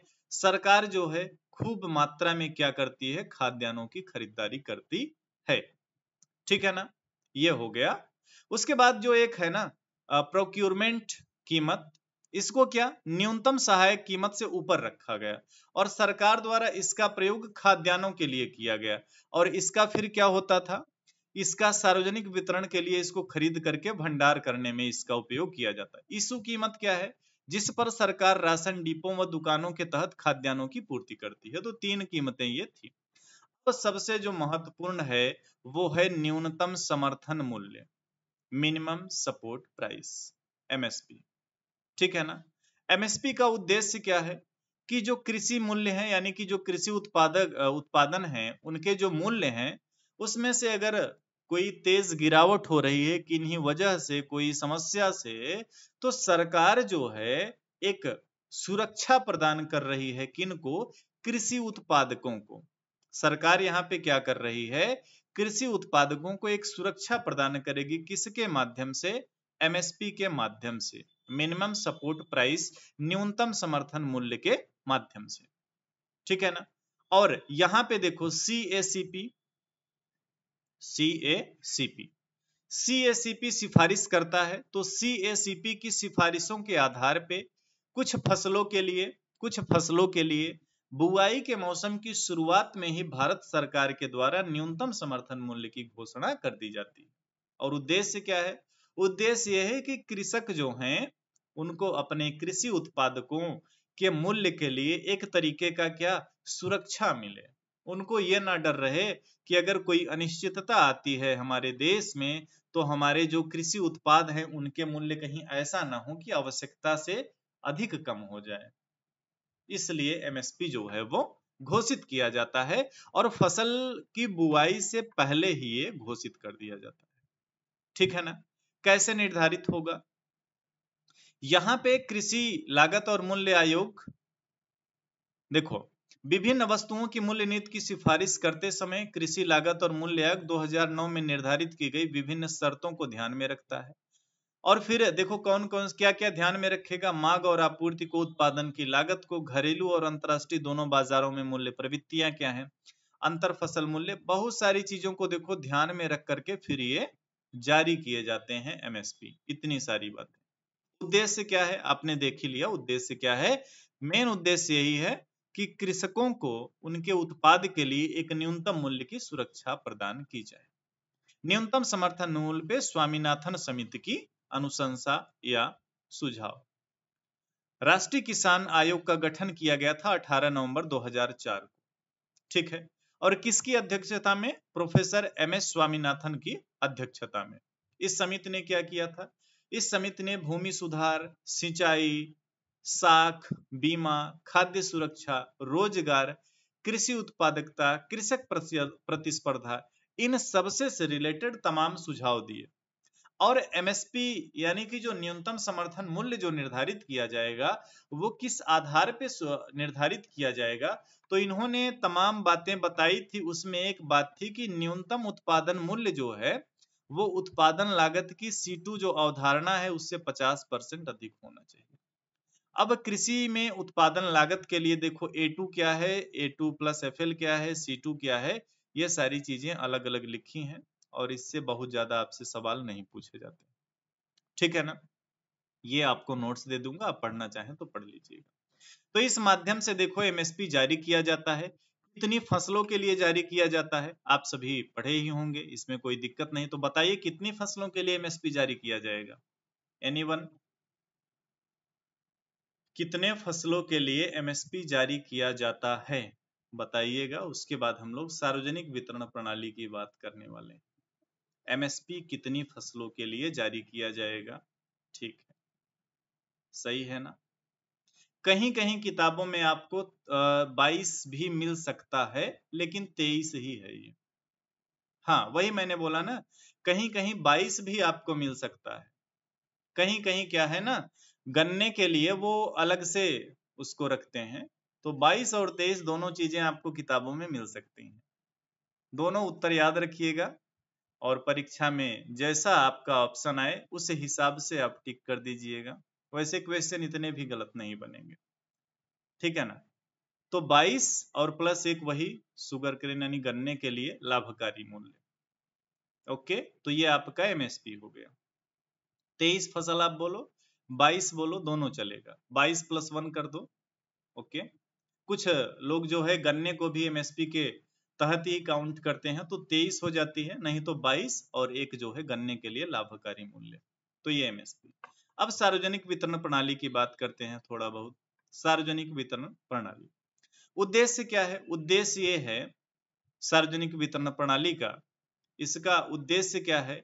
सरकार जो है खूब मात्रा में क्या करती है खाद्यान्नों की खरीदारी करती है ठीक है ना ये हो गया उसके बाद जो एक है ना प्रोक्यूरमेंट कीमत इसको क्या न्यूनतम सहायक कीमत से ऊपर रखा गया और सरकार द्वारा इसका प्रयोग खाद्यान्नों के लिए किया गया और इसका फिर क्या होता था इसका सार्वजनिक वितरण के लिए इसको खरीद करके भंडार करने में इसका उपयोग किया जाता है इसु कीमत क्या है जिस पर सरकार राशन डिपो व दुकानों के तहत खाद्यान्नों की पूर्ति करती है तो तीन कीमतें ये थी तो सबसे जो महत्वपूर्ण है वो है न्यूनतम समर्थन मूल्य मिनिमम सपोर्ट प्राइस एमएसपी ठीक है ना एमएसपी का उद्देश्य क्या है कि जो कृषि मूल्य है यानी कि जो कृषि उत्पादक उत्पादन है उनके जो मूल्य हैं उसमें से अगर कोई तेज गिरावट हो रही है किन्हीं वजह से कोई समस्या से तो सरकार जो है एक सुरक्षा प्रदान कर रही है किनको कृषि उत्पादकों को सरकार यहाँ पे क्या कर रही है कृषि उत्पादकों को एक सुरक्षा प्रदान करेगी किसके माध्यम से एमएसपी के माध्यम से मिनिमम सपोर्ट प्राइस न्यूनतम समर्थन मूल्य के माध्यम से ठीक है ना और यहां पे देखो C A C P C A C P C A C P सिफारिश करता है तो सी ए सी पी की सिफारिशों के आधार पे कुछ फसलों के लिए कुछ फसलों के लिए बुआई के मौसम की शुरुआत में ही भारत सरकार के द्वारा न्यूनतम समर्थन मूल्य की घोषणा कर दी जाती है और उद्देश्य क्या है उद्देश्य यह है कि कृषक जो हैं उनको अपने कृषि उत्पादकों के मूल्य के लिए एक तरीके का क्या सुरक्षा मिले उनको ये ना डर रहे कि अगर कोई अनिश्चितता आती है हमारे देश में तो हमारे जो कृषि उत्पाद हैं उनके मूल्य कहीं ऐसा ना हो कि आवश्यकता से अधिक कम हो जाए इसलिए एमएसपी जो है वो घोषित किया जाता है और फसल की बुआई से पहले ही ये घोषित कर दिया जाता है ठीक है ना कैसे निर्धारित होगा यहां पे कृषि लागत और मूल्य आयोग देखो विभिन्न वस्तुओं की मूल्य नीति की सिफारिश करते समय कृषि लागत और मूल्य आयोग 2009 में निर्धारित की गई विभिन्न शर्तों को ध्यान में रखता है और फिर देखो कौन कौन क्या क्या ध्यान में रखेगा मांग और आपूर्ति को उत्पादन की लागत को घरेलू और अंतरराष्ट्रीय दोनों बाजारों में मूल्य प्रवृत्तियां क्या है अंतर फसल मूल्य बहुत सारी चीजों को देखो ध्यान में रख करके फिर ये जारी किए जाते हैं एमएसपी इतनी सारी बातें उद्देश्य क्या है आपने देख ही लिया उद्देश्य क्या है मेन उद्देश्य यही है कि कृषकों को उनके उत्पाद के लिए एक न्यूनतम मूल्य की सुरक्षा प्रदान की जाए न्यूनतम समर्थन मूल्य पे स्वामीनाथन समिति की अनुशंसा या सुझाव राष्ट्रीय किसान आयोग का गठन किया गया था 18 नवंबर 2004 को ठीक है और किसकी अध्यक्षता में प्रोफेसर एम एस स्वामीनाथन की अध्यक्षता में इस समिति ने क्या किया था इस समिति ने भूमि सुधार सिंचाई साख बीमा खाद्य सुरक्षा रोजगार कृषि उत्पादकता कृषक प्रतिस्पर्धा इन सबसे से रिलेटेड तमाम सुझाव दिए और एमएसपी यानी कि जो न्यूनतम समर्थन मूल्य जो निर्धारित किया जाएगा वो किस आधार पे निर्धारित किया जाएगा तो इन्होंने तमाम बातें बताई थी उसमें एक बात थी कि न्यूनतम उत्पादन मूल्य जो है वो उत्पादन लागत की सी जो अवधारणा है उससे 50 परसेंट अधिक होना चाहिए अब कृषि में उत्पादन लागत के लिए देखो A2 क्या है A2 टू प्लस एफ क्या है C2 क्या है ये सारी चीजें अलग अलग लिखी हैं और इससे बहुत ज्यादा आपसे सवाल नहीं पूछे जाते ठीक है ना ये आपको नोट्स दे दूंगा आप पढ़ना चाहें तो पढ़ लीजिएगा तो इस माध्यम से देखो एमएसपी जारी किया जाता है कितनी फसलों के लिए जारी किया जाता है आप सभी पढ़े ही होंगे इसमें कोई दिक्कत नहीं तो बताइए कितनी फसलों के लिए एमएसपी जारी किया जाएगा एनी कितने फसलों के लिए एमएसपी जारी किया जाता है बताइएगा उसके बाद हम लोग सार्वजनिक वितरण प्रणाली की बात करने वाले हैं एमएसपी कितनी फसलों के लिए जारी किया जाएगा ठीक है सही है ना कहीं कहीं किताबों में आपको बाईस भी मिल सकता है लेकिन तेईस ही है ये हाँ वही मैंने बोला ना कहीं कहीं बाईस भी आपको मिल सकता है कहीं कहीं क्या है ना गन्ने के लिए वो अलग से उसको रखते हैं तो 22 और 23 दोनों चीजें आपको किताबों में मिल सकती हैं दोनों उत्तर याद रखिएगा और परीक्षा में जैसा आपका ऑप्शन आए उस हिसाब से आप टिक कर दीजिएगा वैसे क्वेश्चन इतने भी गलत नहीं बनेंगे ठीक है ना तो 22 और प्लस एक वही सुगर क्रेन यानी गन्ने के लिए लाभकारी मूल्य ओके तो ये आपका एमएसपी हो गया 23 फसल आप बोलो 22 बोलो दोनों चलेगा 22 प्लस वन कर दो ओके कुछ लोग जो है गन्ने को भी एमएसपी के तहत ही काउंट करते हैं तो तेईस हो जाती है नहीं तो बाईस और एक जो है गन्ने के लिए लाभकारी मूल्य तो ये एमएसपी अब सार्वजनिक वितरण प्रणाली की बात करते हैं थोड़ा बहुत सार्वजनिक वितरण प्रणाली उद्देश्य क्या है उद्देश्य ये है सार्वजनिक वितरण प्रणाली का इसका उद्देश्य क्या है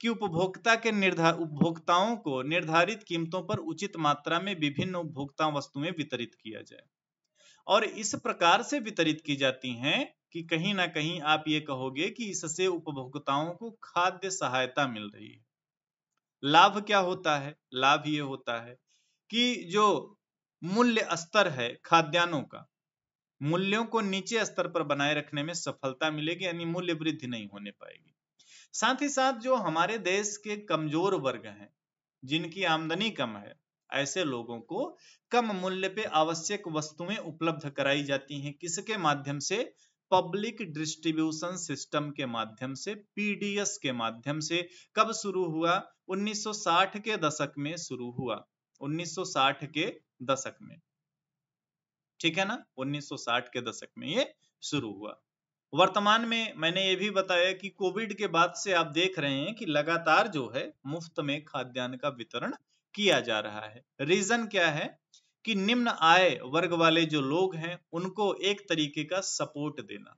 कि उपभोक्ता के निर्धार उपभोक्ताओं को निर्धारित कीमतों पर उचित मात्रा में विभिन्न उपभोक्ता वस्तुएं वितरित किया जाए और इस प्रकार से वितरित की जाती हैं कि कहीं ना कहीं आप ये कहोगे कि इससे उपभोक्ताओं को खाद्य सहायता मिल रही है लाभ क्या होता है लाभ ये होता है कि जो मूल्य स्तर है खाद्यान्नों का मूल्यों को नीचे स्तर पर बनाए रखने में सफलता मिलेगी यानी मूल्य वृद्धि नहीं होने पाएगी साथ ही साथ जो हमारे देश के कमजोर वर्ग हैं जिनकी आमदनी कम है ऐसे लोगों को कम मूल्य पे आवश्यक वस्तुएं उपलब्ध कराई जाती हैं किसके माध्यम से पब्लिक डिस्ट्रीब्यूशन सिस्टम के माध्यम से पीडीएस के माध्यम से कब शुरू हुआ 1960 के दशक में शुरू हुआ 1960 के दशक में ठीक है ना 1960 के दशक में ये शुरू हुआ वर्तमान में मैंने ये भी बताया कि कोविड के बाद से आप देख रहे हैं कि लगातार जो है मुफ्त में खाद्यान्न का वितरण किया जा रहा है रीजन क्या है कि निम्न आय वर्ग वाले जो लोग हैं उनको एक तरीके का सपोर्ट देना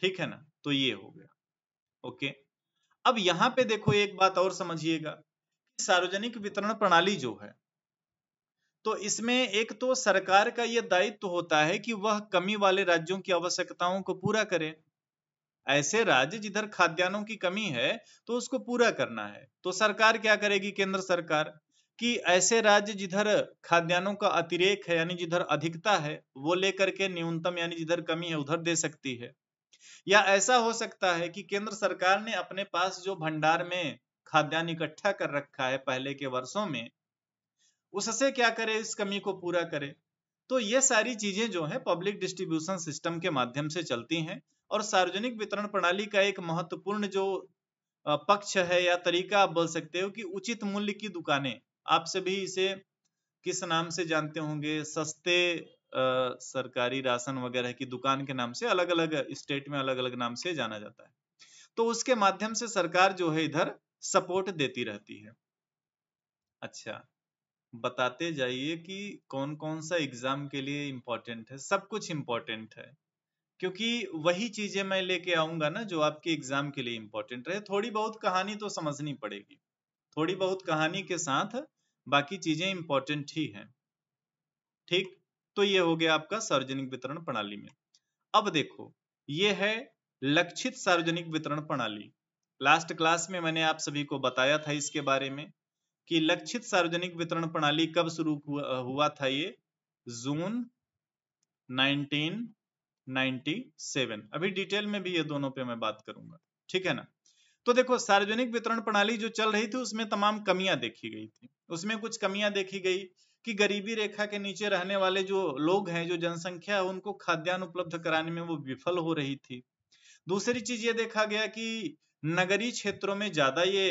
ठीक है ना तो ये हो गया ओके अब यहां पे देखो एक बात और समझिएगा सार्वजनिक वितरण प्रणाली जो है तो इसमें एक तो सरकार का यह दायित्व होता है कि वह कमी वाले राज्यों की आवश्यकताओं को पूरा करे ऐसे राज्य जिधर खाद्यान्नों की कमी है तो उसको पूरा करना है तो सरकार क्या करेगी केंद्र सरकार कि ऐसे राज्य जिधर खाद्यान्नों का अतिरेक है यानी जिधर अधिकता है वो लेकर के न्यूनतम यानी जिधर कमी है उधर दे सकती है या ऐसा हो सकता है कि केंद्र सरकार ने अपने पास जो भंडार में खाद्यान्न इकट्ठा कर रखा है पहले के वर्षों में उससे क्या करे इस कमी को पूरा करे तो ये सारी चीजें जो है पब्लिक डिस्ट्रीब्यूशन सिस्टम के माध्यम से चलती हैं और सार्वजनिक वितरण प्रणाली का एक महत्वपूर्ण जो पक्ष है या तरीका आप बोल सकते हो कि उचित मूल्य की दुकानें आप सभी इसे किस नाम से जानते होंगे सस्ते आ, सरकारी राशन वगैरह की दुकान के नाम से अलग अलग स्टेट में अलग अलग नाम से जाना जाता है तो उसके माध्यम से सरकार जो है इधर सपोर्ट देती रहती है अच्छा बताते जाइए कि कौन कौन सा एग्जाम के लिए इम्पोर्टेंट है सब कुछ इम्पोर्टेंट है क्योंकि वही चीजें मैं लेके आऊंगा ना जो आपके एग्जाम के लिए इम्पोर्टेंट रहे थोड़ी बहुत कहानी तो समझनी पड़ेगी थोड़ी बहुत कहानी के साथ बाकी चीजें इंपॉर्टेंट ही हैं ठीक तो ये हो गया आपका सार्वजनिक वितरण प्रणाली में अब देखो ये है लक्षित सार्वजनिक वितरण प्रणाली लास्ट क्लास में मैंने आप सभी को बताया था इसके बारे में कि लक्षित सार्वजनिक वितरण प्रणाली कब शुरू हुआ था ये जून 1997 अभी डिटेल में भी ये दोनों पे मैं बात करूंगा ठीक है ना तो देखो सार्वजनिक वितरण प्रणाली जो चल रही थी उसमें तमाम कमियां देखी गई थी उसमें कुछ कमियां देखी गई कि गरीबी रेखा के नीचे रहने वाले जो लोग हैं जो जनसंख्या है उनको खाद्यान्न उपलब्ध कराने में वो विफल हो रही थी दूसरी चीज ये देखा गया कि नगरीय क्षेत्रों में ज्यादा ये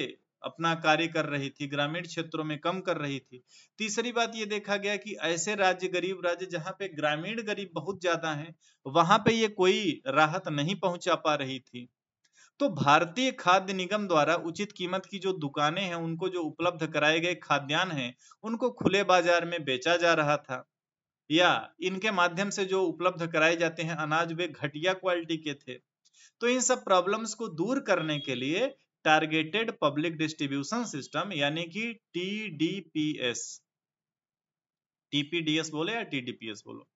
अपना कार्य कर रही थी ग्रामीण क्षेत्रों में कम कर रही थी तीसरी बात ये देखा गया कि ऐसे राज्य गरीब राज्य जहाँ पे ग्रामीण गरीब बहुत ज्यादा हैं वहां पे ये कोई राहत नहीं पहुंचा पा रही थी तो भारतीय खाद्य निगम द्वारा उचित कीमत की जो दुकानें हैं उनको जो उपलब्ध कराए गए खाद्यान्न हैं उनको खुले बाजार में बेचा जा रहा था या इनके माध्यम से जो उपलब्ध कराए जाते हैं अनाज वे घटिया क्वालिटी के थे तो इन सब प्रॉब्लम्स को दूर करने के लिए टारगेटेड पब्लिक डिस्ट्रीब्यूशन सिस्टम यानी कि टीडीपीएस टीपीडीएस बोले या टीडीपीएस बोलो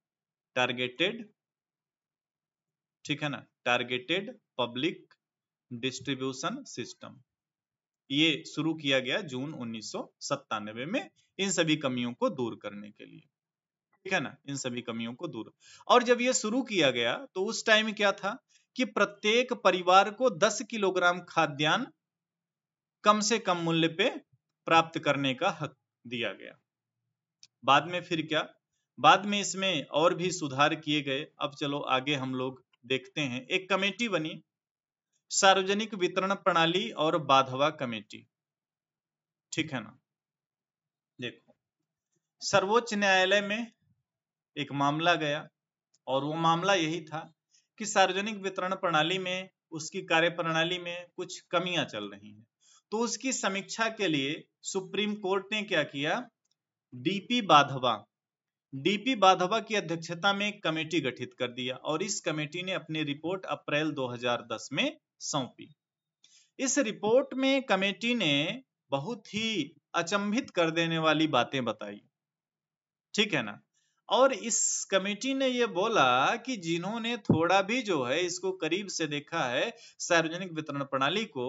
टारगेटेड ठीक है ना टारगेटेड पब्लिक डिस्ट्रीब्यूशन सिस्टम ये शुरू किया गया जून उन्नीस में इन सभी कमियों को दूर करने के लिए ठीक है ना इन सभी कमियों को दूर और जब ये शुरू किया गया तो उस टाइम क्या था कि प्रत्येक परिवार को 10 किलोग्राम खाद्यान्न कम से कम मूल्य पे प्राप्त करने का हक दिया गया बाद में फिर क्या बाद में इसमें और भी सुधार किए गए अब चलो आगे हम लोग देखते हैं एक कमेटी बनी सार्वजनिक वितरण प्रणाली और बाधवा कमेटी ठीक है ना देखो सर्वोच्च न्यायालय में एक मामला गया और वो मामला यही था कि सार्वजनिक वितरण प्रणाली में उसकी कार्य प्रणाली में कुछ कमियां चल रही हैं तो उसकी समीक्षा के लिए सुप्रीम कोर्ट ने क्या किया डीपी बाधवा डीपी बाधवा की अध्यक्षता में एक कमेटी गठित कर दिया और इस कमेटी ने अपनी रिपोर्ट अप्रैल 2010 में सौंपी इस रिपोर्ट में कमेटी ने बहुत ही अचंभित कर देने वाली बातें बताई ठीक है ना और इस कमेटी ने यह बोला कि जिन्होंने थोड़ा भी जो है इसको करीब से देखा है सार्वजनिक वितरण प्रणाली को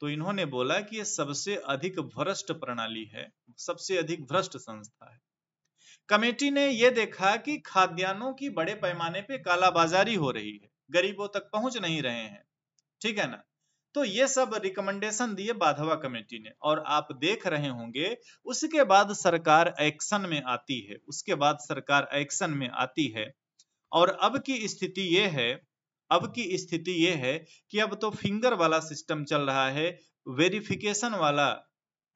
तो इन्होंने बोला कि यह सबसे अधिक भ्रष्ट प्रणाली है सबसे अधिक भ्रष्ट संस्था है कमेटी ने यह देखा कि खाद्यान्नों की बड़े पैमाने पर कालाबाजारी हो रही है गरीबों तक पहुंच नहीं रहे हैं ठीक है ना तो ये सब रिकमेंडेशन दिए बाधवा कमेटी ने और आप देख रहे होंगे उसके बाद सरकार एक्शन में आती है उसके बाद सरकार एक्शन में आती है और अब की स्थिति ये है अब की स्थिति ये है कि अब तो फिंगर वाला सिस्टम चल रहा है वेरिफिकेशन वाला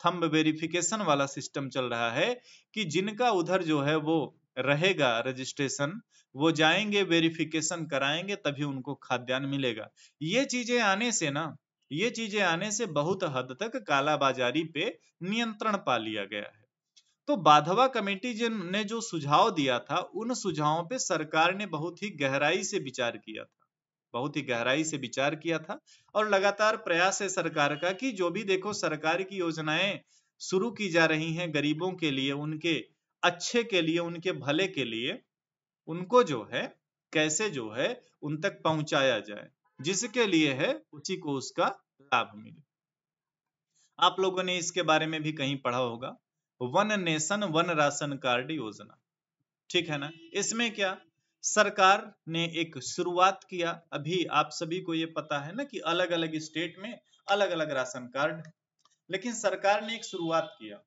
थंब वेरिफिकेशन वाला सिस्टम चल रहा है कि जिनका उधर जो है वो रहेगा रजिस्ट्रेशन वो जाएंगे वेरिफिकेशन कराएंगे तभी उनको खाद्यान्न मिलेगा ये चीजें आने से ना ये चीजें आने से बहुत हद तक कालाबाजारी पे नियंत्रण पा लिया गया है तो बाधवा कमेटी ने जो सुझाव दिया था उन सुझावों पे सरकार ने बहुत ही गहराई से विचार किया था बहुत ही गहराई से विचार किया था और लगातार प्रयास है सरकार का कि जो भी देखो सरकार की योजनाएं शुरू की जा रही हैं गरीबों के लिए उनके अच्छे के लिए उनके भले के लिए उनको जो है कैसे जो है उन तक पहुंचाया जाए जिसके लिए है उसी को उसका लाभ मिले आप लोगों ने इसके बारे में भी कहीं पढ़ा होगा one nation one ration card योजना ठीक है ना इसमें क्या सरकार ने एक शुरुआत किया अभी आप सभी को ये पता है ना कि अलग अलग स्टेट में अलग अलग राशन कार्ड लेकिन सरकार ने एक शुरुआत किया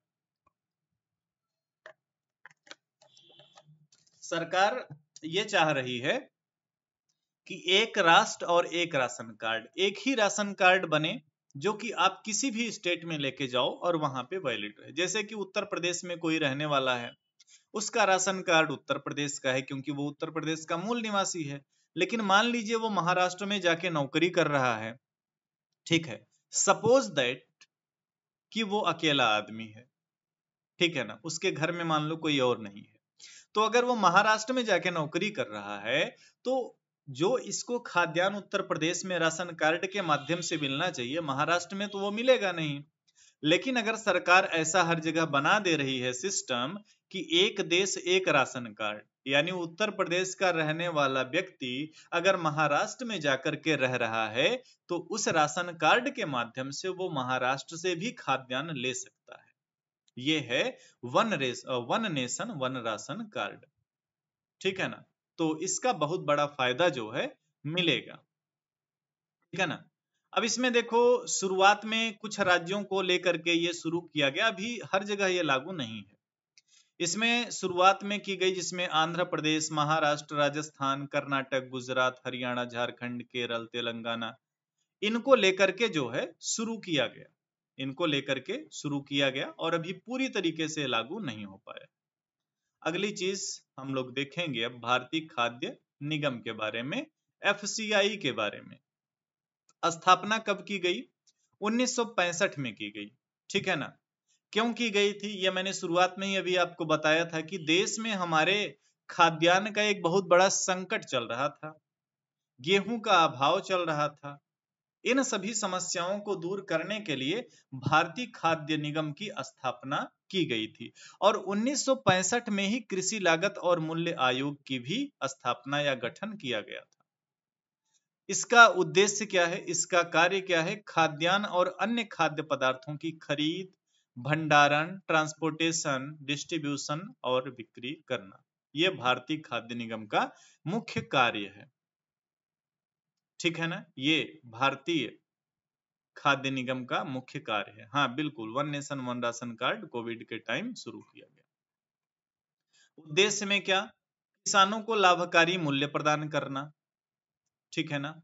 सरकार ये चाह रही है कि एक राष्ट्र और एक राशन कार्ड एक ही राशन कार्ड बने जो कि आप किसी भी स्टेट में लेके जाओ और वहां पे वैलिड रहे जैसे कि उत्तर प्रदेश में कोई रहने वाला है उसका राशन कार्ड उत्तर प्रदेश का है क्योंकि वो उत्तर प्रदेश का मूल निवासी है लेकिन मान लीजिए वो महाराष्ट्र में जाके नौकरी कर रहा है ठीक है सपोज दैट कि वो अकेला आदमी है ठीक है ना उसके घर में मान लो कोई और नहीं है तो अगर वो महाराष्ट्र में जाके नौकरी कर रहा है तो जो इसको खाद्यान्न उत्तर प्रदेश में राशन कार्ड के माध्यम से मिलना चाहिए महाराष्ट्र में तो वो मिलेगा नहीं लेकिन अगर सरकार ऐसा हर जगह बना दे रही है सिस्टम कि एक देश एक राशन कार्ड यानी उत्तर प्रदेश का रहने वाला व्यक्ति अगर महाराष्ट्र में जाकर के रह रहा है तो उस राशन कार्ड के माध्यम से वो महाराष्ट्र से भी खाद्यान्न ले सकता ये है one race one nation one ration card ठीक है ना तो इसका बहुत बड़ा फायदा जो है मिलेगा ठीक है ना अब इसमें देखो शुरुआत में कुछ राज्यों को लेकर के ये शुरू किया गया अभी हर जगह ये लागू नहीं है इसमें शुरुआत में की गई जिसमें आंध्र प्रदेश महाराष्ट्र राजस्थान कर्नाटक गुजरात हरियाणा झारखंड केरल तेलंगाना इनको लेकर के जो है शुरू किया गया इनको लेकर के शुरू किया गया और अभी पूरी तरीके से लागू नहीं हो पाया अगली चीज हम लोग देखेंगे अब भारतीय खाद्य निगम के बारे में एफ के बारे में स्थापना कब की गई 1965 में की गई ठीक है ना क्यों की गई थी यह मैंने शुरुआत में ही अभी आपको बताया था कि देश में हमारे खाद्यान्न का एक बहुत बड़ा संकट चल रहा था गेहूं का अभाव चल रहा था इन सभी समस्याओं को दूर करने के लिए भारतीय खाद्य निगम की स्थापना की गई थी और 1965 में ही कृषि लागत और मूल्य आयोग की भी स्थापना या गठन किया गया था इसका उद्देश्य क्या है इसका कार्य क्या है खाद्यान्न और अन्य खाद्य पदार्थों की खरीद भंडारण ट्रांसपोर्टेशन डिस्ट्रीब्यूशन और बिक्री करना यह भारतीय खाद्य निगम का मुख्य कार्य है ठीक है ना ये भारतीय खाद्य निगम का मुख्य कार्य है हाँ बिल्कुल one nation one ration card Covid के टाइम शुरू किया गया उद्देश्य में क्या किसानों को लाभकारी मूल्य प्रदान करना ठीक है ना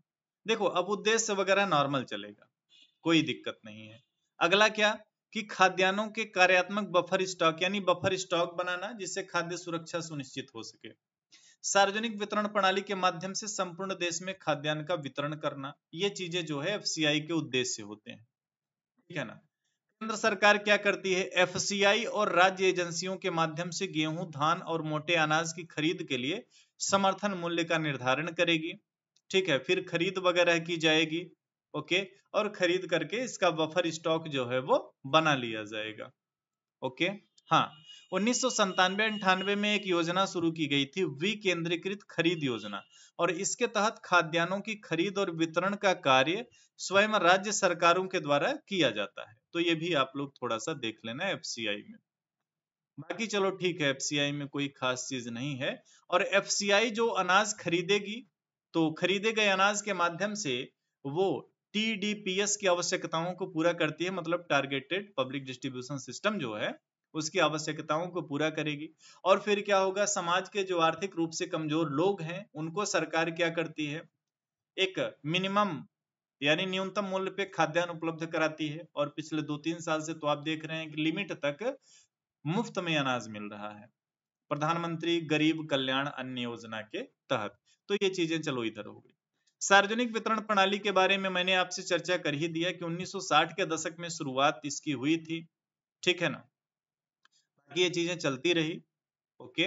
देखो अब उद्देश्य वगैरह नॉर्मल चलेगा कोई दिक्कत नहीं है अगला क्या कि खाद्यान्नों के कार्यात्मक बफर स्टॉक यानी बफर स्टॉक बनाना जिससे खाद्य सुरक्षा सुनिश्चित हो सके सार्वजनिक वितरण प्रणाली के माध्यम से संपूर्ण देश में खाद्यान्न का वितरण करना ये चीजें जो है एफ के उद्देश्य होते हैं ठीक है ना केंद्र सरकार क्या करती है एफसीआई और राज्य एजेंसियों के माध्यम से गेहूं धान और मोटे अनाज की खरीद के लिए समर्थन मूल्य का निर्धारण करेगी ठीक है फिर खरीद वगैरह की जाएगी ओके और खरीद करके इसका बफर स्टॉक जो है वो बना लिया जाएगा ओके हाँ उन्नीस सौ अंठानवे में एक योजना शुरू की गई थी विकेंद्रीकृत खरीद योजना और इसके तहत खाद्यान्नों की खरीद और वितरण का कार्य स्वयं राज्य सरकारों के द्वारा किया जाता है तो ये भी आप लोग थोड़ा सा देख लेना एफ में बाकी चलो ठीक है एफ में कोई खास चीज नहीं है और एफ जो अनाज खरीदेगी तो खरीदे गए अनाज के माध्यम से वो टी की आवश्यकताओं को पूरा करती है मतलब टारगेटेड पब्लिक डिस्ट्रीब्यूशन सिस्टम जो है उसकी आवश्यकताओं को पूरा करेगी और फिर क्या होगा समाज के जो आर्थिक रूप से कमजोर लोग हैं उनको सरकार क्या करती है एक मिनिमम यानी न्यूनतम मूल्य पे खाद्यान्न उपलब्ध कराती है और पिछले दो तीन साल से तो आप देख रहे हैं कि लिमिट तक मुफ्त में अनाज मिल रहा है प्रधानमंत्री गरीब कल्याण अन्न योजना के तहत तो ये चीजें चलो इधर हो गई सार्वजनिक वितरण प्रणाली के बारे में मैंने आपसे चर्चा कर ही दिया कि 1960 के दशक में शुरुआत इसकी हुई थी ठीक है ना ये चीजें चलती रही ओके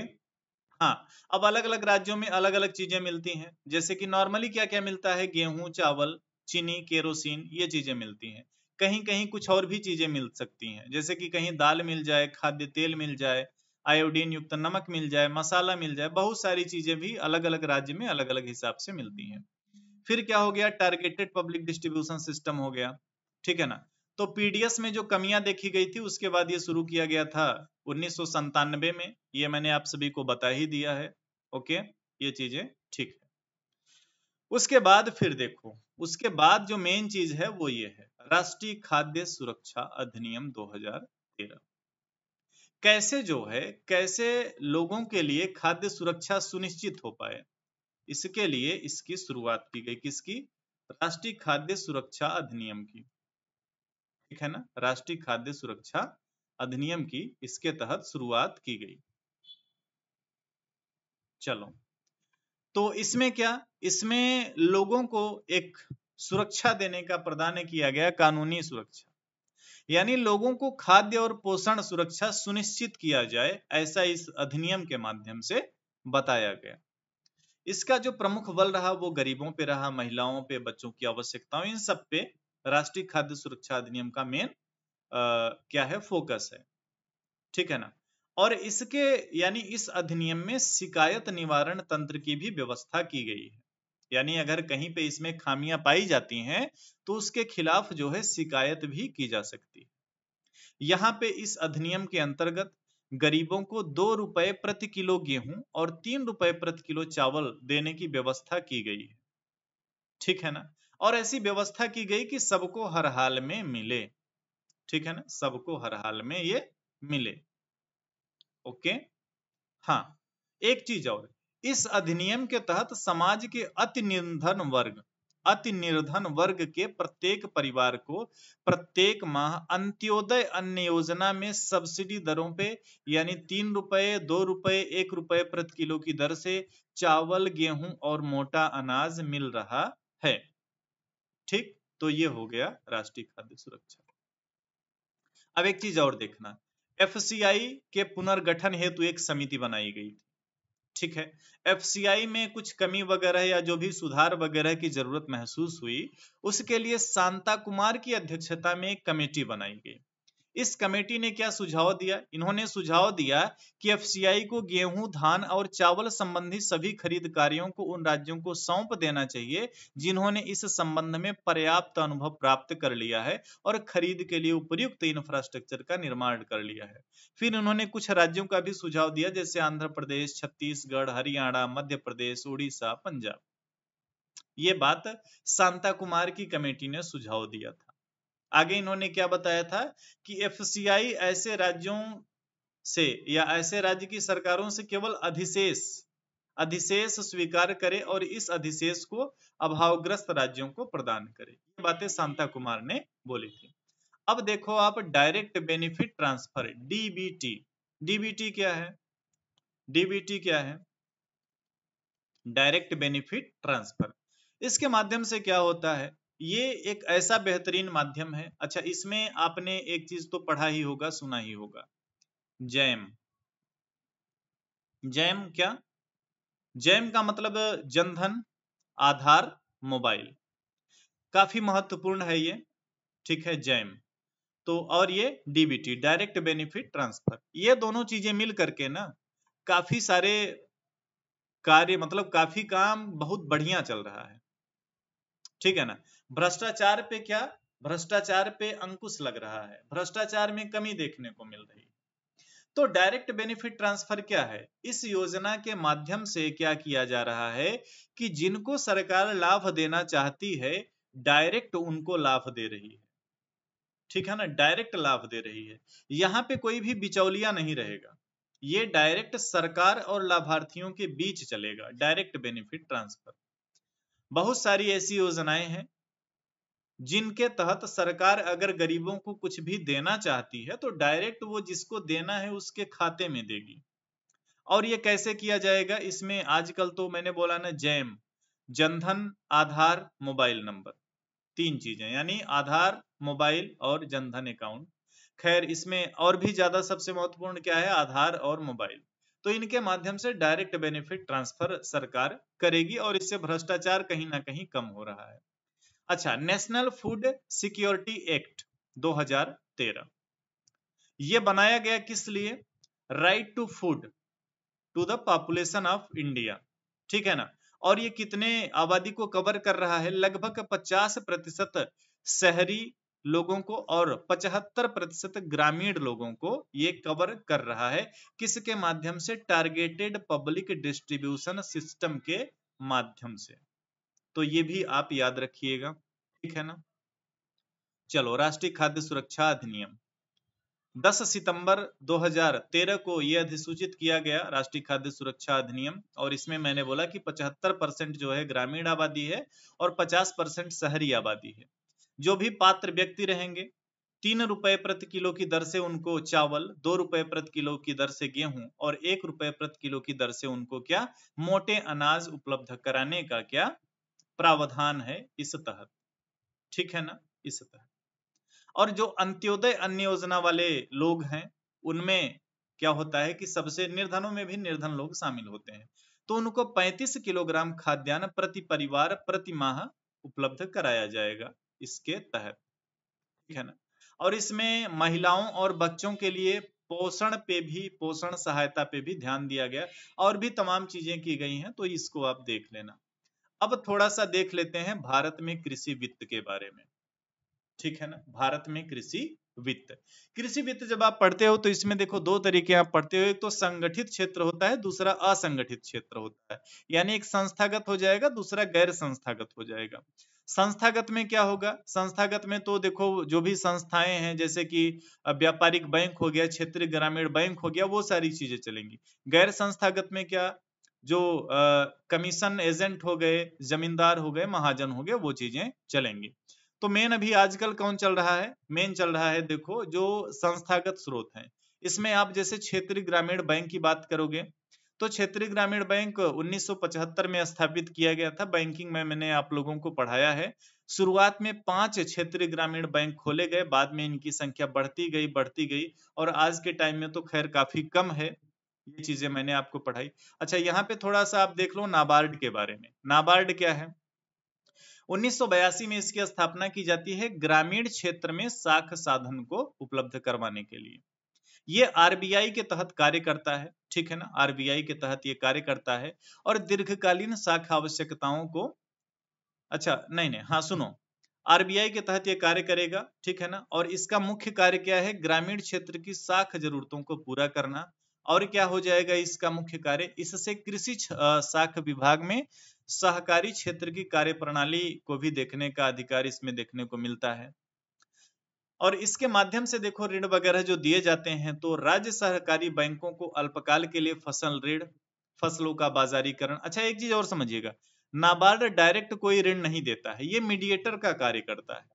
हाँ अब अलग अलग राज्यों में अलग अलग चीजें मिलती हैं जैसे कि नॉर्मली क्या क्या मिलता है गेहूं चावल चीनी केरोसिन ये चीजें मिलती हैं कहीं कहीं कुछ और भी चीजें मिल सकती हैं जैसे कि कहीं दाल मिल जाए खाद्य तेल मिल जाए आयोडीन युक्त नमक मिल जाए मसाला मिल जाए बहुत सारी चीजें भी अलग अलग राज्य में अलग अलग हिसाब से मिलती हैं फिर क्या हो गया टारगेटेड पब्लिक डिस्ट्रीब्यूशन सिस्टम हो गया ठीक है ना तो पीडीएस में जो कमियां देखी गई थी उसके बाद ये शुरू किया गया था उन्नीस में ये मैंने आप सभी को बता ही दिया है ओके ये चीजें ठीक है उसके बाद फिर देखो उसके बाद जो मेन चीज है वो ये है राष्ट्रीय खाद्य सुरक्षा अधिनियम 2013 कैसे जो है कैसे लोगों के लिए खाद्य सुरक्षा सुनिश्चित हो पाए इसके लिए इसकी शुरुआत की गई किसकी राष्ट्रीय खाद्य सुरक्षा अधिनियम की ठीक है ना राष्ट्रीय खाद्य सुरक्षा अधिनियम की इसके तहत शुरुआत की गई चलो तो इसमें क्या इसमें लोगों को एक सुरक्षा देने का प्रदान किया गया कानूनी सुरक्षा यानी लोगों को खाद्य और पोषण सुरक्षा सुनिश्चित किया जाए ऐसा इस अधिनियम के माध्यम से बताया गया इसका जो प्रमुख बल रहा वो गरीबों पे रहा महिलाओं पे बच्चों की आवश्यकताओं इन सब पे राष्ट्रीय खाद्य सुरक्षा अधिनियम का मेन क्या है फोकस है ठीक है ना और इसके यानी इस अधिनियम में शिकायत निवारण तंत्र की भी व्यवस्था की गई है यानी अगर कहीं पे इसमें खामियां पाई जाती हैं तो उसके खिलाफ जो है शिकायत भी की जा सकती है यहाँ पे इस अधिनियम के अंतर्गत गरीबों को दो रुपए प्रति किलो गेहूं और तीन रुपए प्रति किलो चावल देने की व्यवस्था की गई है ठीक है ना और ऐसी व्यवस्था की गई कि सबको हर हाल में मिले ठीक है ना सबको हर हाल में ये मिले ओके हाँ एक चीज और इस अधिनियम के तहत समाज के अति निर्धन वर्ग अति निर्धन वर्ग के प्रत्येक परिवार को प्रत्येक माह अंत्योदय अन्न योजना में सब्सिडी दरों पे यानी तीन रुपए दो रुपए एक रुपए प्रति किलो की दर से चावल गेहूं और मोटा अनाज मिल रहा है ठीक तो ये हो गया राष्ट्रीय खाद्य सुरक्षा अब एक चीज और देखना एफ के पुनर्गठन हेतु एक समिति बनाई गई थी ठीक है एफ में कुछ कमी वगैरह या जो भी सुधार वगैरह की जरूरत महसूस हुई उसके लिए शांता कुमार की अध्यक्षता में एक कमेटी बनाई गई इस कमेटी ने क्या सुझाव दिया इन्होंने सुझाव दिया कि एफसीआई को गेहूं धान और चावल संबंधी सभी खरीद कार्यों को उन राज्यों को सौंप देना चाहिए जिन्होंने इस संबंध में पर्याप्त अनुभव प्राप्त कर लिया है और खरीद के लिए उपयुक्त इंफ्रास्ट्रक्चर का निर्माण कर लिया है फिर उन्होंने कुछ राज्यों का भी सुझाव दिया जैसे आंध्र प्रदेश छत्तीसगढ़ हरियाणा मध्य प्रदेश उड़ीसा पंजाब ये बात सांता कुमार की कमेटी ने सुझाव दिया था आगे इन्होंने क्या बताया था कि एफसीआई ऐसे राज्यों से या ऐसे राज्य की सरकारों से केवल अधिशेष अधिशेष स्वीकार करे और इस अधिशेष को अभावग्रस्त राज्यों को प्रदान करे ये बातें शांता कुमार ने बोली थी अब देखो आप direct benefit transfer DBT DBT क्या है डीबीटी क्या है डायरेक्ट बेनिफिट ट्रांसफर इसके माध्यम से क्या होता है ये एक ऐसा बेहतरीन माध्यम है अच्छा इसमें आपने एक चीज तो पढ़ा ही होगा सुना ही होगा जैम जैम क्या जैम का मतलब जनधन आधार मोबाइल काफी महत्वपूर्ण है ये ठीक है जैम तो और ये डीबीटी डायरेक्ट बेनिफिट ट्रांसफर ये दोनों चीजें मिल करके ना काफी सारे कार्य मतलब काफी काम बहुत बढ़िया चल रहा है ठीक है ना भ्रष्टाचार पे क्या भ्रष्टाचार पे अंकुश लग रहा है भ्रष्टाचार में कमी देखने को मिल रही तो डायरेक्ट बेनिफिट ट्रांसफर क्या है इस योजना के माध्यम से क्या किया जा रहा है कि जिनको सरकार लाभ देना चाहती है डायरेक्ट उनको लाभ दे रही है ठीक है ना डायरेक्ट लाभ दे रही है यहाँ पे कोई भी बिचौलिया नहीं रहेगा ये डायरेक्ट सरकार और लाभार्थियों के बीच चलेगा डायरेक्ट बेनिफिट ट्रांसफर बहुत सारी ऐसी योजनाएं हैं जिनके तहत सरकार अगर गरीबों को कुछ भी देना चाहती है तो डायरेक्ट वो जिसको देना है उसके खाते में देगी और ये कैसे किया जाएगा इसमें आजकल तो मैंने बोला ना JAM Jan Dhan Aadhaar mobile number तीन चीजें यानी आधार मोबाइल और जनधन अकाउंट खैर इसमें और भी ज्यादा सबसे महत्वपूर्ण क्या है आधार और मोबाइल तो इनके माध्यम से डायरेक्ट बेनिफिट ट्रांसफर सरकार करेगी और इससे भ्रष्टाचार कहीं ना कहीं कम हो रहा है अच्छा नेशनल फूड सिक्योरिटी एक्ट 2013 ये बनाया गया किस लिए right to food to the population of India ठीक है ना और ये कितने आबादी को कवर कर रहा है लगभग 50 प्रतिशत शहरी लोगों को और 75 प्रतिशत ग्रामीण लोगों को ये कवर कर रहा है किसके माध्यम से टारगेटेड पब्लिक डिस्ट्रीब्यूशन सिस्टम के माध्यम से तो ये भी आप याद रखिएगा ठीक है ना चलो राष्ट्रीय खाद्य सुरक्षा अधिनियम 10 सितंबर 2013 को यह अधिसूचित किया गया राष्ट्रीय खाद्य सुरक्षा अधिनियम और इसमें मैंने बोला कि 75 परसेंट जो है ग्रामीण आबादी है और 50 परसेंट शहरी आबादी है जो भी पात्र व्यक्ति रहेंगे तीन रुपए प्रति किलो की दर से उनको चावल दो रुपए प्रति किलो की दर से गेहूं और एक रुपए प्रति किलो की दर से उनको क्या मोटे अनाज उपलब्ध कराने का क्या प्रावधान है इस तहत ठीक है ना इस तहत और जो अंत्योदय अन्य योजना वाले लोग हैं उनमें क्या होता है कि सबसे निर्धनों में भी निर्धन लोग शामिल होते हैं तो उनको 35 किलोग्राम खाद्यान्न प्रति परिवार प्रति माह उपलब्ध कराया जाएगा इसके तहत ठीक है ना और इसमें महिलाओं और बच्चों के लिए पोषण पे भी पोषण सहायता पे भी ध्यान दिया गया और भी तमाम चीजें की गई हैं तो इसको आप देख लेना अब थोड़ा सा देख लेते हैं भारत में कृषि वित्त के बारे में ठीक है ना भारत में कृषि वित्त कृषि वित्त जब आप पढ़ते हो तो इसमें देखो दो तरीके आप पढ़ते हो एक तो संगठित क्षेत्र होता है दूसरा असंगठित क्षेत्र होता है यानी एक संस्थागत हो जाएगा दूसरा गैर संस्थागत हो जाएगा संस्थागत में क्या होगा संस्थागत में तो देखो जो भी संस्थाएं हैं जैसे कि व्यापारिक बैंक हो गया क्षेत्रीय ग्रामीण बैंक हो गया वो सारी चीजें चलेंगी गैर संस्थागत में क्या जो कमीशन एजेंट हो गए जमींदार हो गए महाजन हो गए वो चीजें चलेंगी तो मेन अभी आजकल कौन चल रहा है मेन चल रहा है देखो जो संस्थागत स्रोत हैं इसमें आप जैसे क्षेत्रीय ग्रामीण बैंक की बात करोगे तो क्षेत्रीय ग्रामीण बैंक 1975 में स्थापित किया गया था बैंकिंग में मैंने आप लोगों को पढ़ाया है शुरुआत में पांच क्षेत्रीय ग्रामीण बैंक खोले गए बाद में इनकी संख्या बढ़ती गई बढ़ती गई और आज के टाइम में तो खैर काफी कम है ये चीजें मैंने आपको पढ़ाई अच्छा यहाँ पे थोड़ा सा आप देख लो नाबार्ड के बारे में नाबार्ड क्या है 1982 में इसकी स्थापना की जाती है ग्रामीण क्षेत्र में साख साधन को उपलब्ध करवाने के लिए ये आरबीआई के तहत कार्य करता है ठीक है ना आरबीआई के तहत ये कार्य करता है और दीर्घकालीन साख आवश्यकताओं को अच्छा नहीं नहीं हाँ सुनो आरबीआई के तहत ये कार्य करेगा ठीक है ना और इसका मुख्य कार्य क्या है ग्रामीण क्षेत्र की साख जरूरतों को पूरा करना और क्या हो जाएगा इसका मुख्य कार्य इससे कृषि शाख विभाग में सहकारी क्षेत्र की कार्य प्रणाली को भी देखने का अधिकार इसमें देखने को मिलता है और इसके माध्यम से देखो ऋण वगैरह जो दिए जाते हैं तो राज्य सहकारी बैंकों को अल्पकाल के लिए फसल ऋण फसलों का बाजारीकरण अच्छा एक चीज और समझिएगा नाबार्ड डायरेक्ट कोई ऋण नहीं देता है ये मीडिएटर का कार्य करता है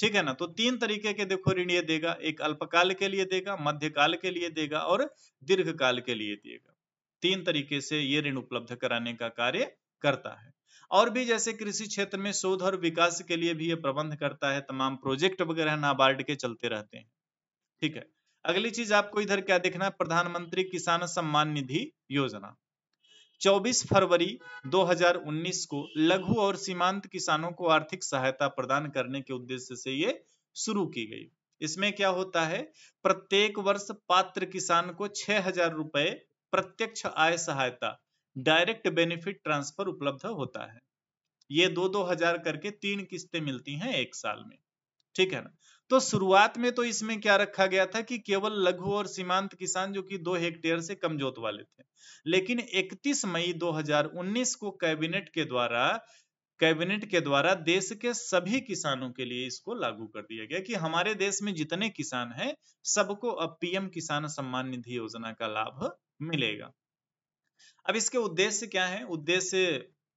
ठीक है ना तो तीन तरीके के देखो ऋण ये देगा एक अल्पकाल के लिए देगा मध्यकाल के लिए देगा और दीर्घ काल के लिए देगा तीन तरीके से ये ऋण उपलब्ध कराने का कार्य करता है और भी जैसे कृषि क्षेत्र में शोध और विकास के लिए भी ये प्रबंध करता है तमाम प्रोजेक्ट वगैरह नाबार्ड के चलते रहते हैं ठीक है अगली चीज आपको इधर क्या देखना है प्रधानमंत्री किसान सम्मान निधि योजना 24 फरवरी 2019 को लघु और सीमांत किसानों को आर्थिक सहायता प्रदान करने के उद्देश्य से ये शुरू की गई इसमें क्या होता है प्रत्येक वर्ष पात्र किसान को छह हजार रुपए प्रत्यक्ष आय सहायता डायरेक्ट बेनिफिट ट्रांसफर उपलब्ध होता है ये दो दो हजार करके तीन किस्तें मिलती हैं एक साल में ठीक है ना तो शुरुआत में तो इसमें क्या रखा गया था कि केवल लघु और सीमांत किसान जो कि दो हेक्टेयर से कम जोत वाले थे लेकिन 31 मई 2019 को कैबिनेट के द्वारा कैबिनेट के द्वारा देश के सभी किसानों के लिए इसको लागू कर दिया गया कि हमारे देश में जितने किसान हैं सबको अब पीएम किसान सम्मान निधि योजना का लाभ मिलेगा अब इसके उद्देश्य क्या है उद्देश्य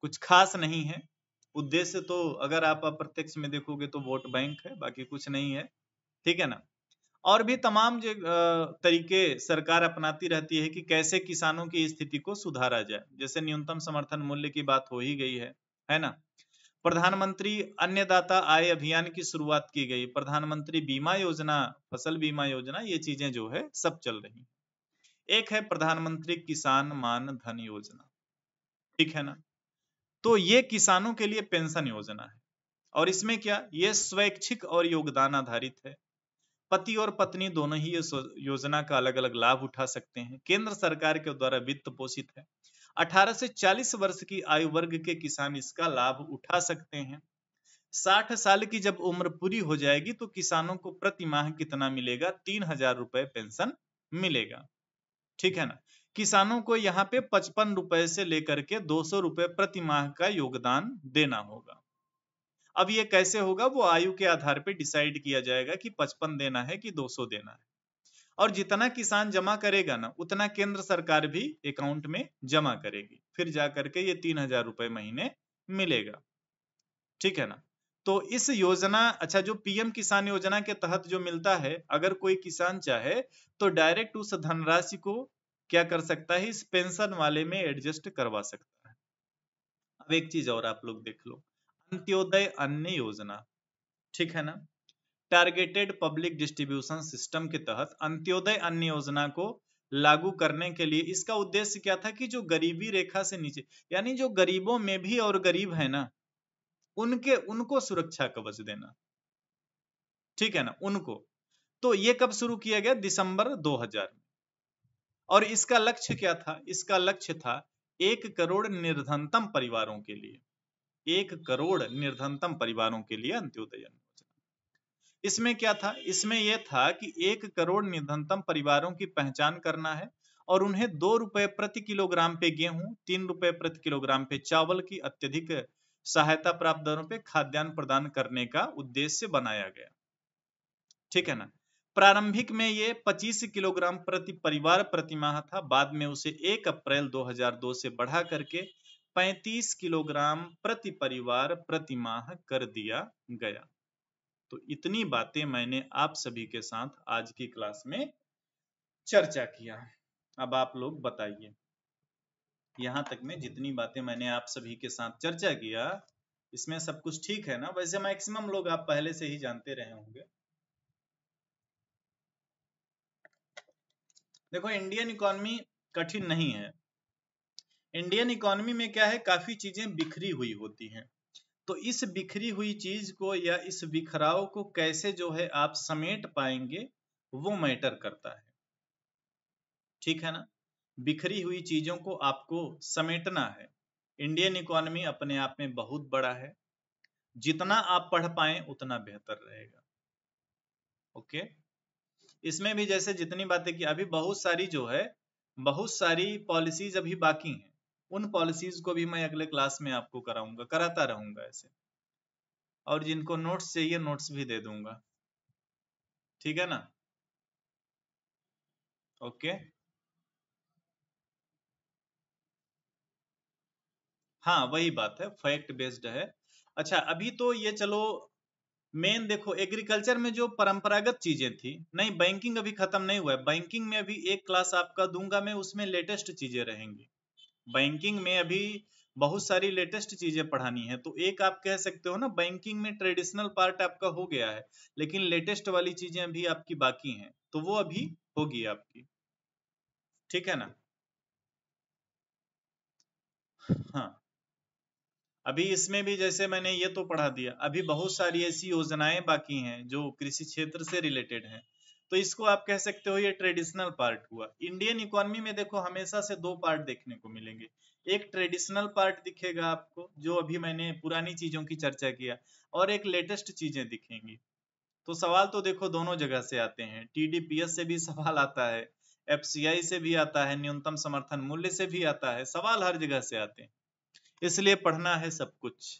कुछ खास नहीं है उद्देश्य तो अगर आप अप्रत्यक्ष में देखोगे तो वोट बैंक है बाकी कुछ नहीं है ठीक है ना और भी तमाम जो तरीके सरकार अपनाती रहती है कि कैसे किसानों की स्थिति को सुधारा जाए जैसे न्यूनतम समर्थन मूल्य की बात हो ही गई है है ना प्रधानमंत्री अन्नदाता आय अभियान की शुरुआत की गई प्रधानमंत्री बीमा योजना फसल बीमा योजना ये चीजें जो है सब चल रही एक है प्रधानमंत्री किसान मान धन योजना ठीक है ना तो ये किसानों के लिए पेंशन योजना है और इसमें क्या ये स्वैच्छिक और योगदान आधारित है पति और पत्नी दोनों ही इस योजना का अलग अलग लाभ उठा सकते हैं केंद्र सरकार के द्वारा वित्त पोषित है 18 से 40 वर्ष की आयु वर्ग के किसान इसका लाभ उठा सकते हैं 60 साल की जब उम्र पूरी हो जाएगी तो किसानों को प्रति माह कितना मिलेगा तीन हजार रुपए पेंशन मिलेगा ठीक है ना किसानों को यहाँ पे पचपन रुपए से लेकर के दो सौ रुपए प्रति माह का योगदान देना होगा अब ये कैसे होगा वो आयु के आधार पे डिसाइड किया जाएगा कि पचपन देना है कि दो सौ देना है और जितना किसान जमा करेगा ना उतना केंद्र सरकार भी अकाउंट में जमा करेगी फिर जा करके ये तीन हजार रुपए महीने मिलेगा ठीक है ना तो इस योजना अच्छा जो पीएम किसान योजना के तहत जो मिलता है अगर कोई किसान चाहे तो डायरेक्ट उस धनराशि को क्या कर सकता है इस पेंशन वाले में एडजस्ट करवा सकता है अब एक चीज और आप लोग देख लो अंत्योदय अन्य योजना ठीक है ना टारगेटेड पब्लिक डिस्ट्रीब्यूशन सिस्टम के तहत अंत्योदय अन्य योजना को लागू करने के लिए इसका उद्देश्य क्या था कि जो गरीबी रेखा से नीचे यानी जो गरीबों में भी और गरीब है ना उनके उनको सुरक्षा कवच देना ठीक है ना उनको तो ये कब शुरू किया गया दिसंबर 2000 में और इसका लक्ष्य क्या था इसका लक्ष्य था एक करोड़ निर्धनतम परिवारों के लिए एक करोड़ निर्धनतम परिवारों के लिए अंत्योदय योजना इसमें क्या था इसमें यह था कि एक करोड़ निर्धनतम परिवारों की पहचान करना है और उन्हें दो रुपए प्रति किलोग्राम पे गेहूं तीन रुपए प्रति किलोग्राम पे चावल की अत्यधिक सहायता प्राप्त दरों पे खाद्यान्न प्रदान करने का उद्देश्य बनाया गया ठीक है ना प्रारंभिक में ये 25 किलोग्राम प्रति परिवार प्रति माह था बाद में उसे 1 अप्रैल 2002 से बढ़ा करके 35 किलोग्राम प्रति परिवार प्रति माह कर दिया गया तो इतनी बातें मैंने आप सभी के साथ आज की क्लास में चर्चा किया अब आप लोग बताइए यहां तक में जितनी बातें मैंने आप सभी के साथ चर्चा किया इसमें सब कुछ ठीक है ना वैसे मैक्सिमम लोग आप पहले से ही जानते रहे होंगे देखो इंडियन इकोनॉमी कठिन नहीं है इंडियन इकोनॉमी में क्या है काफी चीजें बिखरी हुई होती हैं तो इस बिखरी हुई चीज को या इस बिखराव को कैसे जो है आप समेट पाएंगे वो मैटर करता है ठीक है ना बिखरी हुई चीजों को आपको समेटना है इंडियन इकोनॉमी अपने आप में बहुत बड़ा है जितना आप पढ़ पाए उतना बेहतर रहेगा ओके okay? इसमें भी जैसे जितनी बातें की अभी बहुत सारी जो है बहुत सारी पॉलिसीज अभी बाकी हैं उन पॉलिसीज को भी मैं अगले क्लास में आपको कराऊंगा कराता रहूंगा ऐसे और जिनको नोट्स चाहिए नोट्स भी दे दूंगा ठीक है ना ओके हाँ वही बात है फैक्ट बेस्ड है अच्छा अभी तो ये चलो मेन देखो एग्रीकल्चर में जो परंपरागत चीजें थी नहीं बैंकिंग अभी खत्म नहीं हुआ है बैंकिंग में अभी एक क्लास आपका दूंगा मैं उसमें लेटेस्ट चीजें रहेंगी बैंकिंग में अभी बहुत सारी लेटेस्ट चीजें पढ़ानी है तो एक आप कह सकते हो ना बैंकिंग में ट्रेडिशनल पार्ट आपका हो गया है लेकिन लेटेस्ट वाली चीजें अभी आपकी बाकी हैं तो वो अभी होगी आपकी ठीक है ना हाँ अभी इसमें भी जैसे मैंने ये तो पढ़ा दिया अभी बहुत सारी ऐसी योजनाएं बाकी हैं जो कृषि क्षेत्र से रिलेटेड हैं तो इसको आप कह सकते हो ये ट्रेडिशनल पार्ट हुआ इंडियन इकोनॉमी में देखो हमेशा से दो पार्ट देखने को मिलेंगे एक ट्रेडिशनल पार्ट दिखेगा आपको जो अभी मैंने पुरानी चीजों की चर्चा किया और एक लेटेस्ट चीजें दिखेंगी तो सवाल तो देखो दोनों जगह से आते हैं टीडीपीएस से भी सवाल आता है एफसीआई से भी आता है न्यूनतम समर्थन मूल्य से भी आता है सवाल हर जगह से आते हैं इसलिए पढ़ना है सब कुछ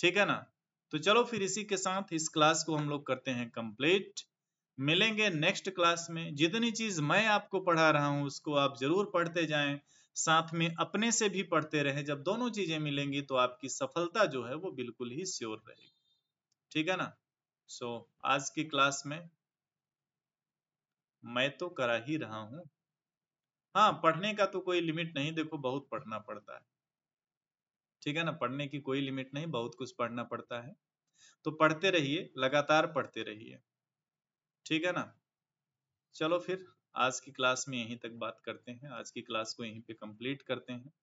ठीक है ना तो चलो फिर इसी के साथ इस क्लास को हम लोग करते हैं कंप्लीट मिलेंगे नेक्स्ट क्लास में जितनी चीज मैं आपको पढ़ा रहा हूं उसको आप जरूर पढ़ते जाएं साथ में अपने से भी पढ़ते रहें जब दोनों चीजें मिलेंगी तो आपकी सफलता जो है वो बिल्कुल ही श्योर रहेगी ठीक है ना सो so, आज की क्लास में मैं तो करा ही रहा हूं हाँ पढ़ने का तो कोई लिमिट नहीं देखो बहुत पढ़ना पड़ता है ठीक है ना पढ़ने की कोई लिमिट नहीं बहुत कुछ पढ़ना पड़ता है तो पढ़ते रहिए लगातार पढ़ते रहिए ठीक है ना चलो फिर आज की क्लास में यहीं तक बात करते हैं आज की क्लास को यहीं पे कंप्लीट करते हैं